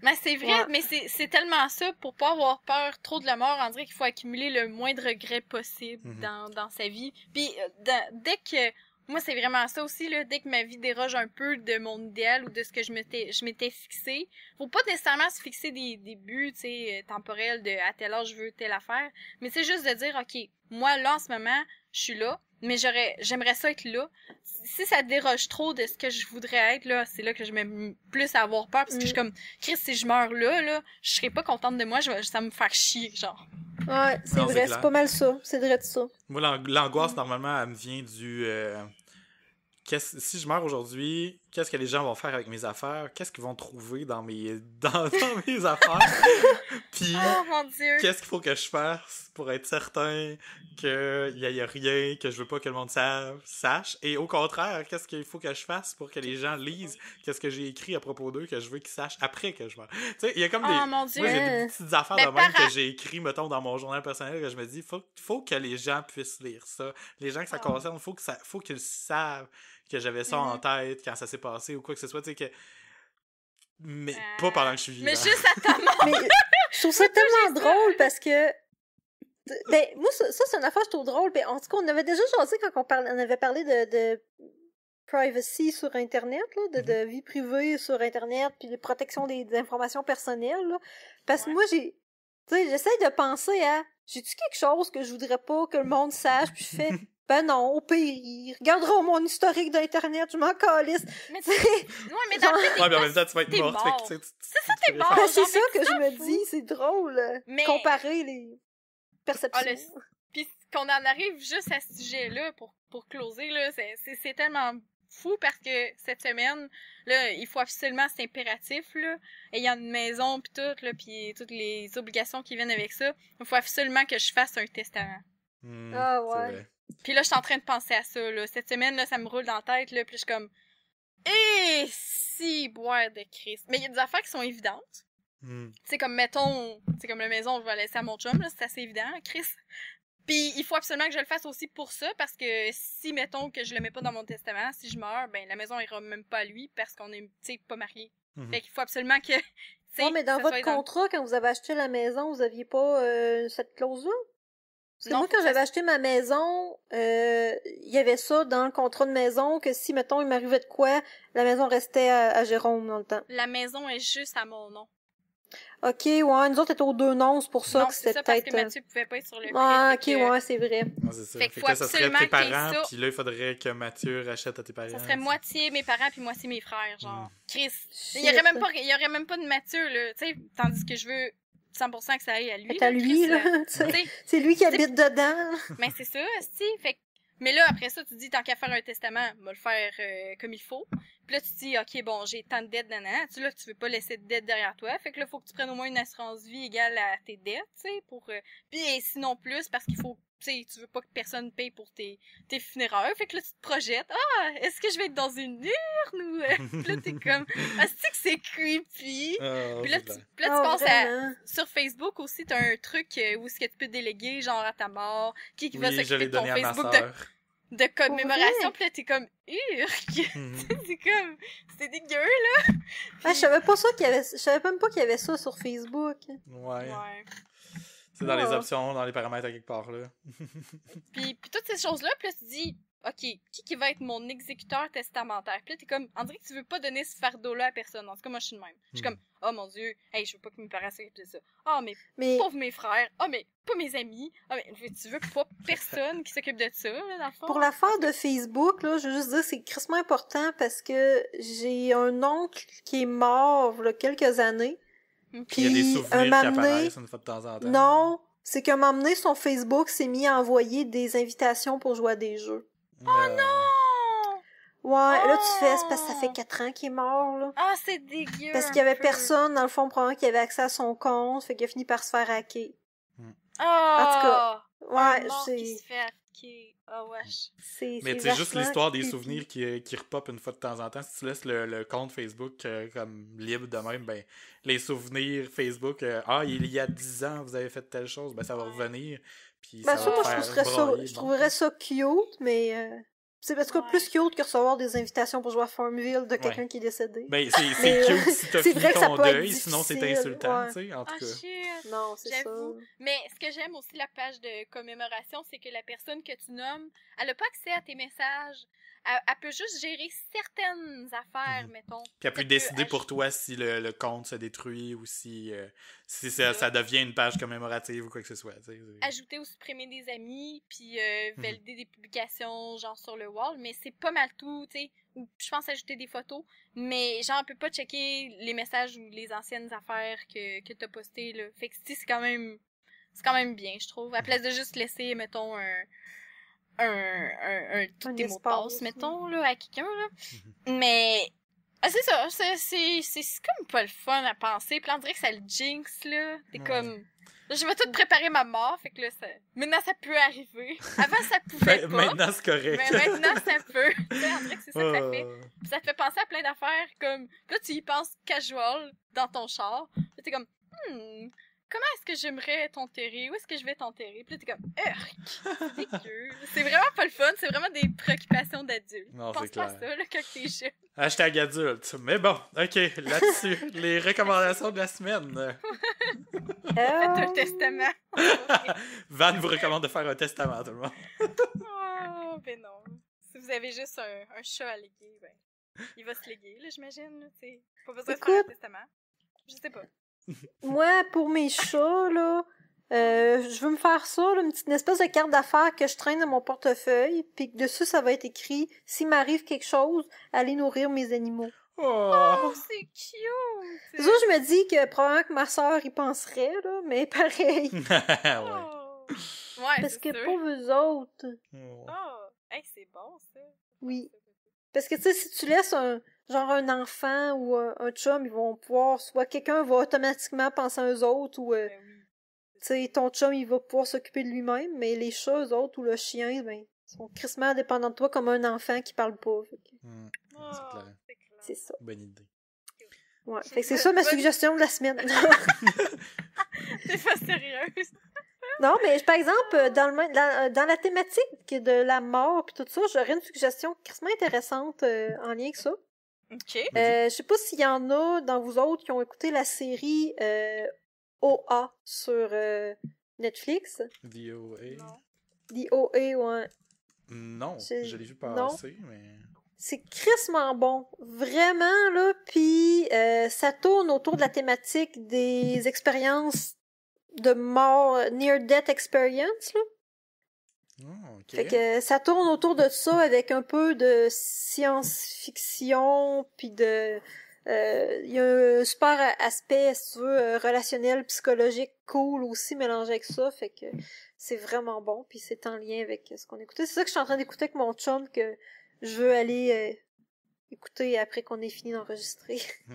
Ben, mais c'est vrai, mais c'est tellement ça, pour pas avoir peur trop de la mort, on dirait qu'il faut accumuler le moins de regrets possible mhm. dans, dans sa vie. Puis euh, dès que moi, c'est vraiment ça aussi, là, dès que ma vie déroge un peu de mon idéal ou de ce que je m'étais, je m'étais fixé. Faut pas nécessairement se fixer des, des buts, tu sais, euh, temporels de à tel âge je veux telle affaire. Mais c'est juste de dire, OK, moi, là, en ce moment, je suis là, mais j'aurais, j'aimerais ça être là. Si ça déroge trop de ce que je voudrais être, là, c'est là que je m'aime plus avoir peur, parce que je suis mm. comme, Chris, si je meurs là, là, je serais pas contente de moi, je, ça me faire chier, genre. Ouais, c'est vrai, c'est pas mal ça. C'est vrai de ça. Moi, l'angoisse, normalement, elle me vient du, euh, si je meurs aujourd'hui, qu'est-ce que les gens vont faire avec mes affaires? Qu'est-ce qu'ils vont trouver dans mes, dans, mes affaires? Puis, oh, qu'est-ce qu'il faut que je fasse pour être certain qu'il n'y a rien que je veux pas que le monde sache? sache? Et au contraire, qu'est-ce qu'il faut que je fasse pour que les gens lisent qu'est-ce que j'ai écrit à propos d'eux que je veux qu'ils sachent après que je meurs? Tu sais, il y a comme oh, des, petites affaires de même que j'ai écrit, mettons, dans mon journal personnel que je me dis, faut, faut que les gens puissent lire ça. Les gens que ça oh. concerne, faut que ça, faut qu'ils savent que j'avais ça en mm-hmm. tête quand ça s'est passé ou quoi que ce soit, tu sais, que. Mais euh, pas pendant que je suis vivant. Mais juste à ta Mais, euh, je trouve ça tellement drôle euh, parce que. Ben, moi, ça, c'est une affaire je trouve drôle. Ben, en tout cas, on avait déjà choisi, quand on, parlait, on avait parlé de, de privacy sur Internet, là, de, mm-hmm. de, vie privée sur Internet, puis de protection des, informations personnelles. Là. Parce que moi, j'ai. Tu sais, j'essaie de penser à. J'ai-tu quelque chose que je voudrais pas que le monde sache, puis je fais. Ben non, au pire, ils regarderont mon historique d'Internet, je m'en calisse. Mais mais dans le C'est ça, t'es mort. Ben, c'est ça que je me dis, c'est drôle. Euh, comparer les perceptions. Ah, puis qu'on en arrive juste à ce sujet-là pour, pour closer, là, c'est tellement fou parce que cette semaine, là, il faut absolument, c'est impératif, là, ayant une maison puis tout, là, puis toutes les obligations qui viennent avec ça, il faut absolument que je fasse un testament. Mmh, ah ouais. Puis là, je suis en train de penser à ça. Là. Cette semaine, là, ça me roule dans la tête. Là, puis je suis comme. Eh si boire de Christ. Mais il y a des affaires qui sont évidentes. Hmm. Tu C'est comme, mettons, c'est comme la maison, je vais laisser à mon chum, là, c'est assez évident, Chris. Puis il faut absolument que je le fasse aussi pour ça, parce que si, mettons, que je le mets pas dans mon testament, si je meurs, ben la maison ira même pas à lui, parce qu'on est, tu pas mariés. Hmm. Fait qu'il faut absolument que. Non, mais dans votre contrat, quand vous avez acheté la maison, vous aviez pas euh, cette clause-là? Donc moi, quand j'avais acheté ma maison, euh, il y avait ça dans le contrat de maison que si, mettons, il m'arrivait de quoi, la maison restait à, Jérôme dans le temps. La maison est juste à mon nom. OK, ouais, nous autres étions aux deux noms, c'est pour ça que c'était peut-être... parce que Mathieu pouvait pas être sur le euh, Ah, OK, que... Euh, ouais, c'est vrai. Fait, que, ça serait tes parents, puis là, il faudrait que Mathieu rachète à tes parents. Ça serait moitié mes parents, puis moitié mes frères, genre. Mm. Chris, il y, aurait même pas, il y aurait même pas de Mathieu, là, tu sais, tandis que je veux 100% que ça aille à lui. C'est lui, c'est lui qui habite dedans. Mais c'est ça, Fait mais là, après ça, tu dis, tant qu'à faire un testament, on va le faire euh, comme il faut. Puis là, tu dis, OK, bon, j'ai tant de dettes, nanana. Tu, là, tu veux pas laisser de dettes derrière toi. Fait que là, faut que tu prennes au moins une assurance vie égale à tes dettes, tu sais, pour... Euh, puis, sinon plus, parce qu'il faut sais, tu veux pas que personne paye pour tes, tes funérailles. Fait que là, tu te projettes. Ah, est-ce que je vais être dans une urne ou, euh, là, t'es comme, ah, c'est que c'est creepy. Ah, puis là, tu, oh, penses à, sur Facebook aussi, t'as un truc euh, où ce que tu peux déléguer, genre, à ta mort, qui, qui va s'occuper de ton Facebook de, commémoration. Puis là, t'es comme, urk. Mm comme, c'est dégueu, là. Ah, je savais pas ça qu'il y avait, je savais même pas qu'il y avait ça sur Facebook. ouais. ouais. C'est dans les ah. options, dans les paramètres quelque part, là. puis, puis toutes ces choses-là, puis là, tu dis, OK, qui qui va être mon exécuteur testamentaire? Puis là, es comme, on dirait que tu veux pas donner ce fardeau-là à personne. En tout cas, moi, je suis de même. Je suis hmm. comme, oh mon Dieu, hey, je veux pas que mes parents s'occupent de ça. Ah, oh, mais, mais, pauvres mes frères. Ah, oh, mais pas mes amis. Oh, mais tu veux pas personne qui s'occupe de ça, là, dans le fond? Pour l'affaire de Facebook, là, je veux juste dire, c'est extrêmement important parce que j'ai un oncle qui est mort, il y a quelques années il y a des souvenirs qui apparaissent une fois de temps en temps. Non, c'est qu'à un moment donné, son Facebook s'est mis à envoyer des invitations pour jouer à des jeux. Oh non! Ouais, là tu fais, parce que ça oh! fait 4 ans qu'il est mort, là. Ah, c'est dégueu! Parce qu'il y avait personne, dans le fond, probablement, qui avait accès à son compte, fait qu'il a fini par se faire hacker. Oh! En tout cas, ah, ouais, c'est... Ah, mais c'est juste l'histoire des souvenirs qui, euh, qui repopent une fois de temps en temps. Si tu laisses le, compte Facebook euh, comme libre de même, ben les souvenirs Facebook, euh, ah, il y a 10 ans, vous avez fait telle chose, ben ça va revenir. Puis ben, ça, je, trouverais ça, je trouverais cute, mais. C'est parce que plus cute que recevoir des invitations pour jouer à Farmville de quelqu'un qui est décédé. Ben, c'est cute euh, si t'as fini ton deuil, sinon c'est insultant, tu sais, en tout ah, cas. Non, c'est ça. Mais ce que j'aime aussi la page de commémoration, c'est que la personne que tu nommes, elle n'a pas accès à tes messages elle, peut juste gérer certaines affaires, mhm. mettons. Puis elle peut décider pour toi si le, compte se détruit ou si, euh, ça, devient une page commémorative ou quoi que ce soit. Ajouter ou supprimer des amis, puis euh, mhm. valider des publications, genre sur le wall, mais c'est pas mal tout, tu sais. Ou je pense ajouter des photos, mais genre, on peut pas checker les messages ou les anciennes affaires que, que as postées, là. Fait que si, c'est quand même. C'est quand même bien, je trouve. À mhm. place de juste laisser, mettons, un un, un, un tes mots mettons, là, à quelqu'un, là. Mm-hmm. Mais, ah, c'est ça, c'est, c'est, c'est comme pas le fun à penser. Puis là, on dirait que ça le jinx, là. T'es comme, je vais tout préparer ma mort, fait que là, ça... maintenant ça peut arriver. Avant, ça pouvait pas. Maintenant, c'est correct. Mais maintenant, c'est un peu. on dirait que c'est ça que ça fait. Puis ça te fait penser à plein d'affaires, comme, là, tu y penses casual dans ton char. Là, t'es comme, hmm, comment est-ce que j'aimerais t'enterrer? Où est-ce que je vais t'enterrer? Puis là, t'es comme, urk! C'est C'est vraiment pas le fun. C'est vraiment des préoccupations d'adultes. Non, Pense clair. pas ça, là, quand t'es Hashtag adulte. Mais bon, OK, là-dessus, les recommandations de la semaine. Faites un euh. testament. Van vous recommande de faire un testament, tout le monde. oh, ben non. Si vous avez juste un, un chat à léguer, ben, il va se léguer, là, j'imagine. Pas besoin de faire un testament. Je sais pas. Moi, pour mes chats, là, euh, je veux me faire ça, une espèce de carte d'affaires que je traîne dans mon portefeuille, puis dessus, ça va être écrit « S'il m'arrive quelque chose, allez nourrir mes animaux oh, ». Oh, c'est cute! je me dis que probablement que ma soeur y penserait, là, mais pareil. ouais, oh! Parce que pour vous autres. Oh, oh c'est bon ça! Oui. Parce que tu sais, si tu laisses un, genre un enfant ou euh, un, chum, ils vont pouvoir, soit quelqu'un va automatiquement penser à eux autres ou, euh, ben tu sais ton chum, il va pouvoir s'occuper de lui-même, mais les chats, eux autres, ou le chien, ben, ils sont crissement dépendants de toi comme un enfant qui parle pas. Mmh, ah, c'est clair. c'est ça. Bonne idée. Ouais, c'est ça ma suggestion de la semaine. C'est pas sérieuse. non, mais par exemple, euh, dans, le, la, dans la thématique de la mort puis tout ça, j'aurais une suggestion crissement intéressante en lien avec ça. Je euh, je sais pas s'il y en a dans vous autres qui ont écouté la série euh, OA sur euh, Netflix. The OA. The OA, Non, je l'ai vu pas assez. C'est crissement bon, vraiment là. Puis ça tourne autour de la thématique des expériences de mort, near death experience là. Ah. Fait que ça tourne autour de ça avec un peu de science-fiction, puis de... Euh, il y a un super aspect, si tu veux, relationnel, psychologique, cool aussi, mélangé avec ça. Fait que c'est vraiment bon, puis c'est en lien avec ce qu'on écoutait. C'est ça que je suis en train d'écouter avec mon chum, que je veux aller euh, écouter après qu'on ait fini d'enregistrer.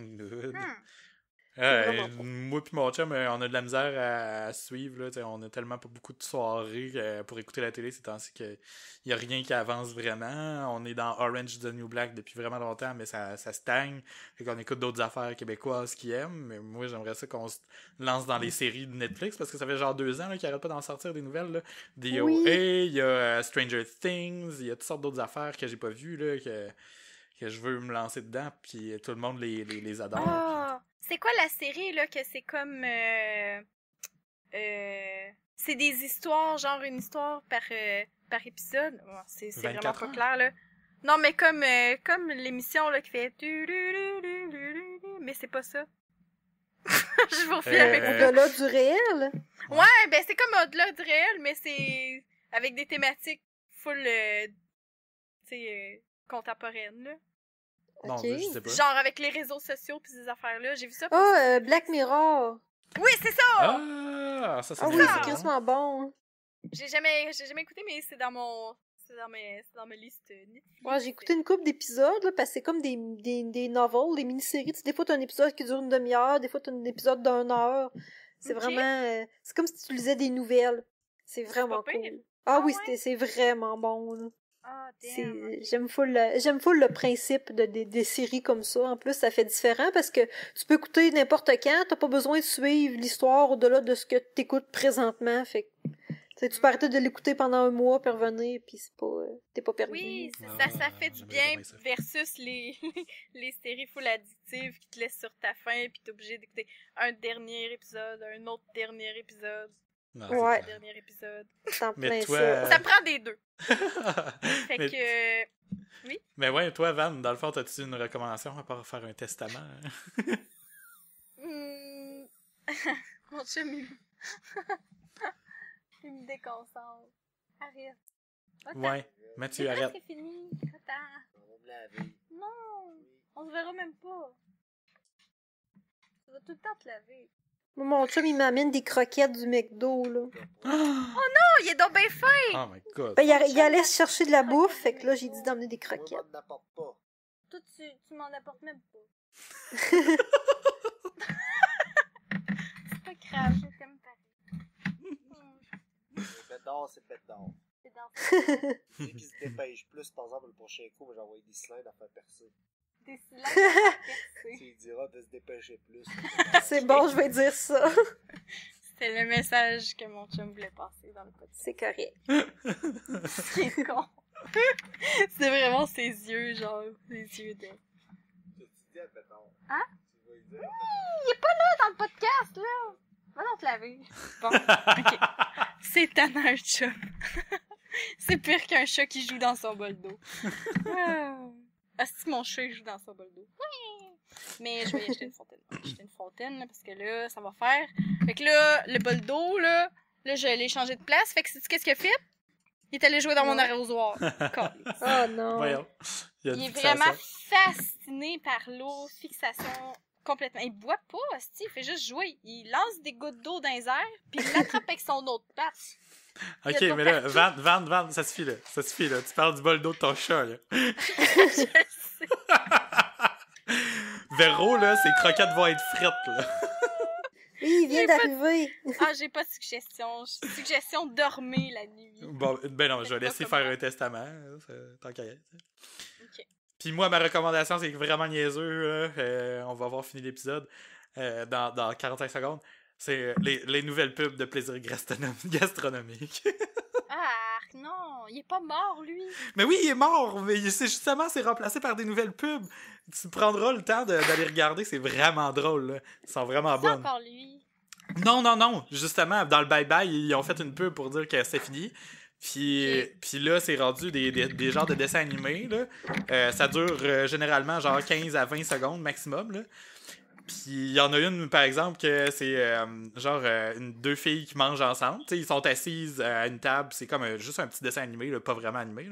Euh, moi puis mon chum, euh, on a de la misère à, suivre. Là. On a tellement pas beaucoup de soirées euh, pour écouter la télé, c'est ainsi qu'il n'y a rien qui avance vraiment. On est dans Orange the New Black depuis vraiment longtemps, mais ça, ça stagne. on qu'on écoute d'autres affaires québécoises qui aiment. Mais moi, j'aimerais ça qu'on se lance dans les mm. séries de Netflix parce que ça fait genre deux ans qu'ils arrête pas d'en sortir des nouvelles. DOA, il y a Stranger Things, il y a toutes sortes d'autres affaires que j'ai pas vues là, que, que je veux me lancer dedans. Puis tout le monde les, les, adore. Ah! C'est quoi la série, là, que c'est comme. Euh, euh, c'est des histoires, genre une histoire par, euh, par épisode. c'est vraiment pas clair, là. Non, mais comme, comme l'émission, là, qui fait. Mais c'est pas ça. Je vous refais avec Au-delà du réel? Ouais, ben c'est comme au-delà du réel, mais c'est avec des thématiques full. tu sais, contemporaines, là. Genre avec les réseaux sociaux puis ces affaires-là. J'ai vu ça. Oh, Black Mirror. Oui, c'est ça! Ah, ça, ah c'est ah, oui, c'est quasiment hein. bon. J'ai jamais, j'ai jamais écouté, mais c'est dans mon. C'est dans, ma liste. j'ai écouté une couple d'épisodes, parce que c'est comme des, des, novels, des mini-séries. des fois, t'as un épisode qui dure une demi-heure, des fois, t'as un épisode d'une heure. C'est vraiment. Euh, c'est comme si tu lisais des nouvelles. C'est vraiment cool. Ah, ah oui, c'est vraiment bon. Ah, j'aime full, j'aime le principe de, des séries comme ça. En plus, ça fait différent parce que tu peux écouter n'importe quand, t'as pas besoin de suivre l'histoire au-delà de ce que t'écoutes présentement. Fait que, tu peux mm. arrêter de l'écouter pendant un mois, puis revenir, puis c'est pas, euh, t'es pas perdu. Oui, ah ça, ça fait du bien versus les, les séries full additives qui te laissent sur ta faim, puis t'es obligé d'écouter un dernier épisode, un autre dernier épisode. Non, Dernier épisode. Mais toi, euh, ça. prend des deux. fait mais... que. Euh, oui. Mais ouais, toi, Van, dans le fond, as-tu une recommandation à part faire un testament? mmh... Mon chum, il me déconcentre. Arrête. Attends. Ouais, Mathieu, arrête. C'est fini. Attends. On va laver. Non, on se verra même pas. Tu vas tout le temps te laver. Mon chum, il m'amène des croquettes du McDo, là. Oh non, il est donc bien fin! Oh my god. Ben, il, a- il allait chercher de la bouffe, fait que là, j'ai dit d'emmener des croquettes. Toi, tu, tu m'en apportes même pas. C'est pas grave, je t'aime pareil. C'est Les d'or, c'est bêtes d'or. C'est dans Celui se dépêche plus, par exemple, le prochain coup, j'envoie j'ai envoyé des slides à faire percer. diras de se dépêcher plus. c'est bon, je vais dire ça. C'était le message que mon chum voulait passer dans le podcast. C'est correct. c'est con. vraiment ses yeux, genre, ses yeux de. Hein? il est pas là dans le podcast, là! Va donc te laver! Bon, ok. C'est tannant, un chat. C'est pire qu'un chat qui joue dans son bol d'eau. Ah. Ah, que mon chat joue dans son bol d'eau. Oui! Mais je vais y acheter une fontaine. acheter une fontaine, parce que là, ça va faire. Fait que là, le bol d'eau, là, là, je l'ai changé de place. Fait que, c'est qu'est-ce qu'il a fait? Il est allé jouer dans mon arrosoir. oh non! Il, est vraiment fasciné par l'eau, fixation complètement. Il boit pas, il fait juste jouer. Il lance des gouttes d'eau dans les airs, puis il l'attrape avec son autre patte. Ok, mais là, Van, Van, Van, ça suffit, là. Ça suffit, là. Tu parles du bol d'eau de ton chat, là. Je sais. Véro, là, ses croquettes vont être frites, là. Oui, il vient d'arriver. De... Ah, j'ai pas de suggestion. Suggestion dormir la nuit. Bon, ben non, je vais laisser faire un testament, tant Ok. Puis moi, ma recommandation, c'est vraiment niaiseux. Euh, on va voir fini l'épisode euh, dans, 45 secondes. C'est euh, les, nouvelles pubs de plaisir gastronomique. ah non, il est pas mort, lui. Mais oui, il est mort, mais justement, c'est remplacé par des nouvelles pubs. Tu prendras le temps d'aller regarder, c'est vraiment drôle. Ils sont vraiment bons. lui. Non, non, non. Justement, dans le bye-bye, ils ont fait une pub pour dire que c'est fini. Puis, puis là, c'est rendu des, des, genres de dessins animés. Là. Euh, ça dure euh, généralement genre 15 à 20 secondes maximum. Là. Puis il y en a une, par exemple, que c'est euh, genre deux filles qui mangent ensemble. sais, ils sont assises à une table. C'est comme juste un petit dessin animé, pas vraiment animé.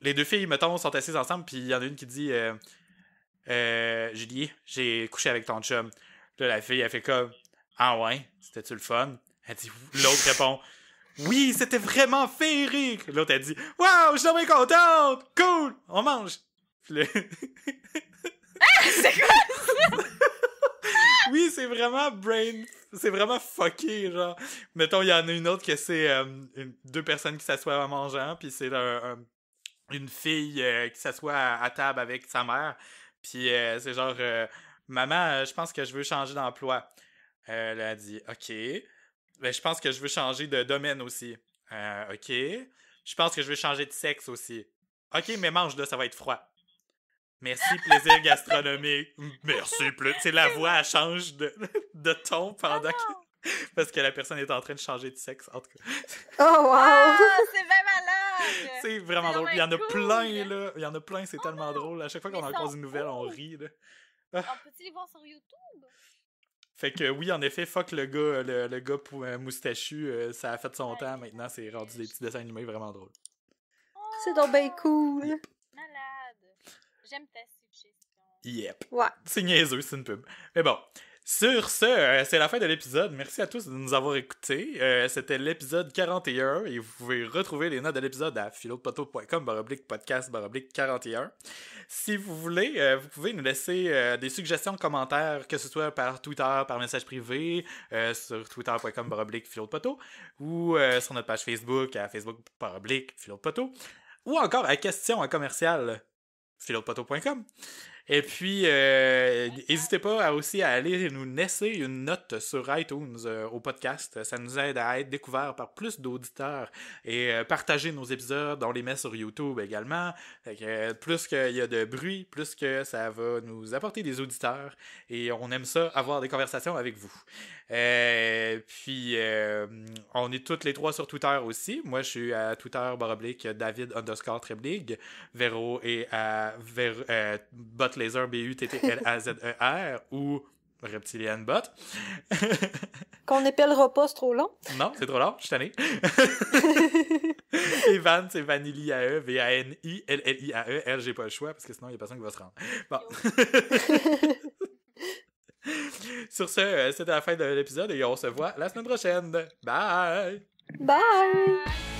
Les deux filles, mettons, sont assises ensemble. Puis il y en a une qui dit Julie, j'ai couché avec ton chum. Là, la fille, elle fait comme Ah ouais, c'était-tu le fun? Elle dit L'autre répond oui, c'était vraiment féerique. L'autre a dit Waouh, je suis contente. Cool, on mange. Ah, c'est quoi Oui, c'est vraiment brain. C'est vraiment fucké, genre. Mettons, il y en a une autre que c'est euh, deux personnes qui s'assoient en mangeant, puis c'est une fille euh, qui s'assoit à, à, table avec sa mère. Puis euh, c'est genre Maman, je pense que je veux changer d'emploi. elle a dit OK. Ben, je pense que je veux changer de domaine aussi. Euh, ok. Je pense que je veux changer de sexe aussi. Ok, mais mange là, ça va être froid. Merci, plaisir gastronomique. Merci, plaisir. C'est la voix, change de, de ton ah pendant que. Parce que la personne est en train de changer de sexe, en tout cas. Oh, wow! Ah, c'est bien malade! C'est vraiment drôle. Il y en a plein, là. Il y en a plein, c'est ah tellement drôle. À chaque fois qu'on en croise une nouvelle, on rit, là. On peut-tu les voir sur YouTube? Fait que oui, en effet, fuck le gars, le, gars pour, euh, moustachu, euh, ça a fait son temps. Maintenant, c'est rendu des petits dessins animés vraiment drôles. c'est donc bien cool. Malade. J'aime ta suggestion. Yep. Ouais. C'est niaiseux, c'est une pub. Mais bon. Sur ce, euh, c'est la fin de l'épisode. Merci à tous de nous avoir écoutés. Euh, c'était l'épisode 41 et vous pouvez retrouver les notes de l'épisode à philopoteau.com baroblique podcast 41. Si vous voulez, euh, vous pouvez nous laisser des suggestions, commentaires, que ce soit par Twitter, par message privé, sur twitter.com baroblique philopoteau ou sur notre page Facebook à facebook baroblique ou encore à question à commercial philopoteau.com. Et puis, euh, n'hésitez pas à aussi à aller nous laisser une note sur iTunes euh, au podcast. Ça nous aide à être découvert par plus d'auditeurs et euh, partager nos épisodes. On les met sur YouTube également. plus qu'il y a de bruit, plus que ça va nous apporter des auditeurs. Et on aime ça, avoir des conversations avec vous. puis, on est toutes les trois sur Twitter aussi. Moi, je suis à Twitter, David underscore Treblig. Véro et à Butler Laser B-U-T-T-L-A-Z-E-R ou Reptilian Bot. Qu'on n'épellera pas, c'est trop long. Non, c'est trop long, je suis tanné. Et Van, c'est e V-A-N-I-L-L-I-A-E. Elle, j'ai pas le choix parce que sinon, il n'y a personne qui va se rendre. Bon. Sur ce, euh, c'était la fin de l'épisode et on se voit la semaine prochaine. Bye! Bye!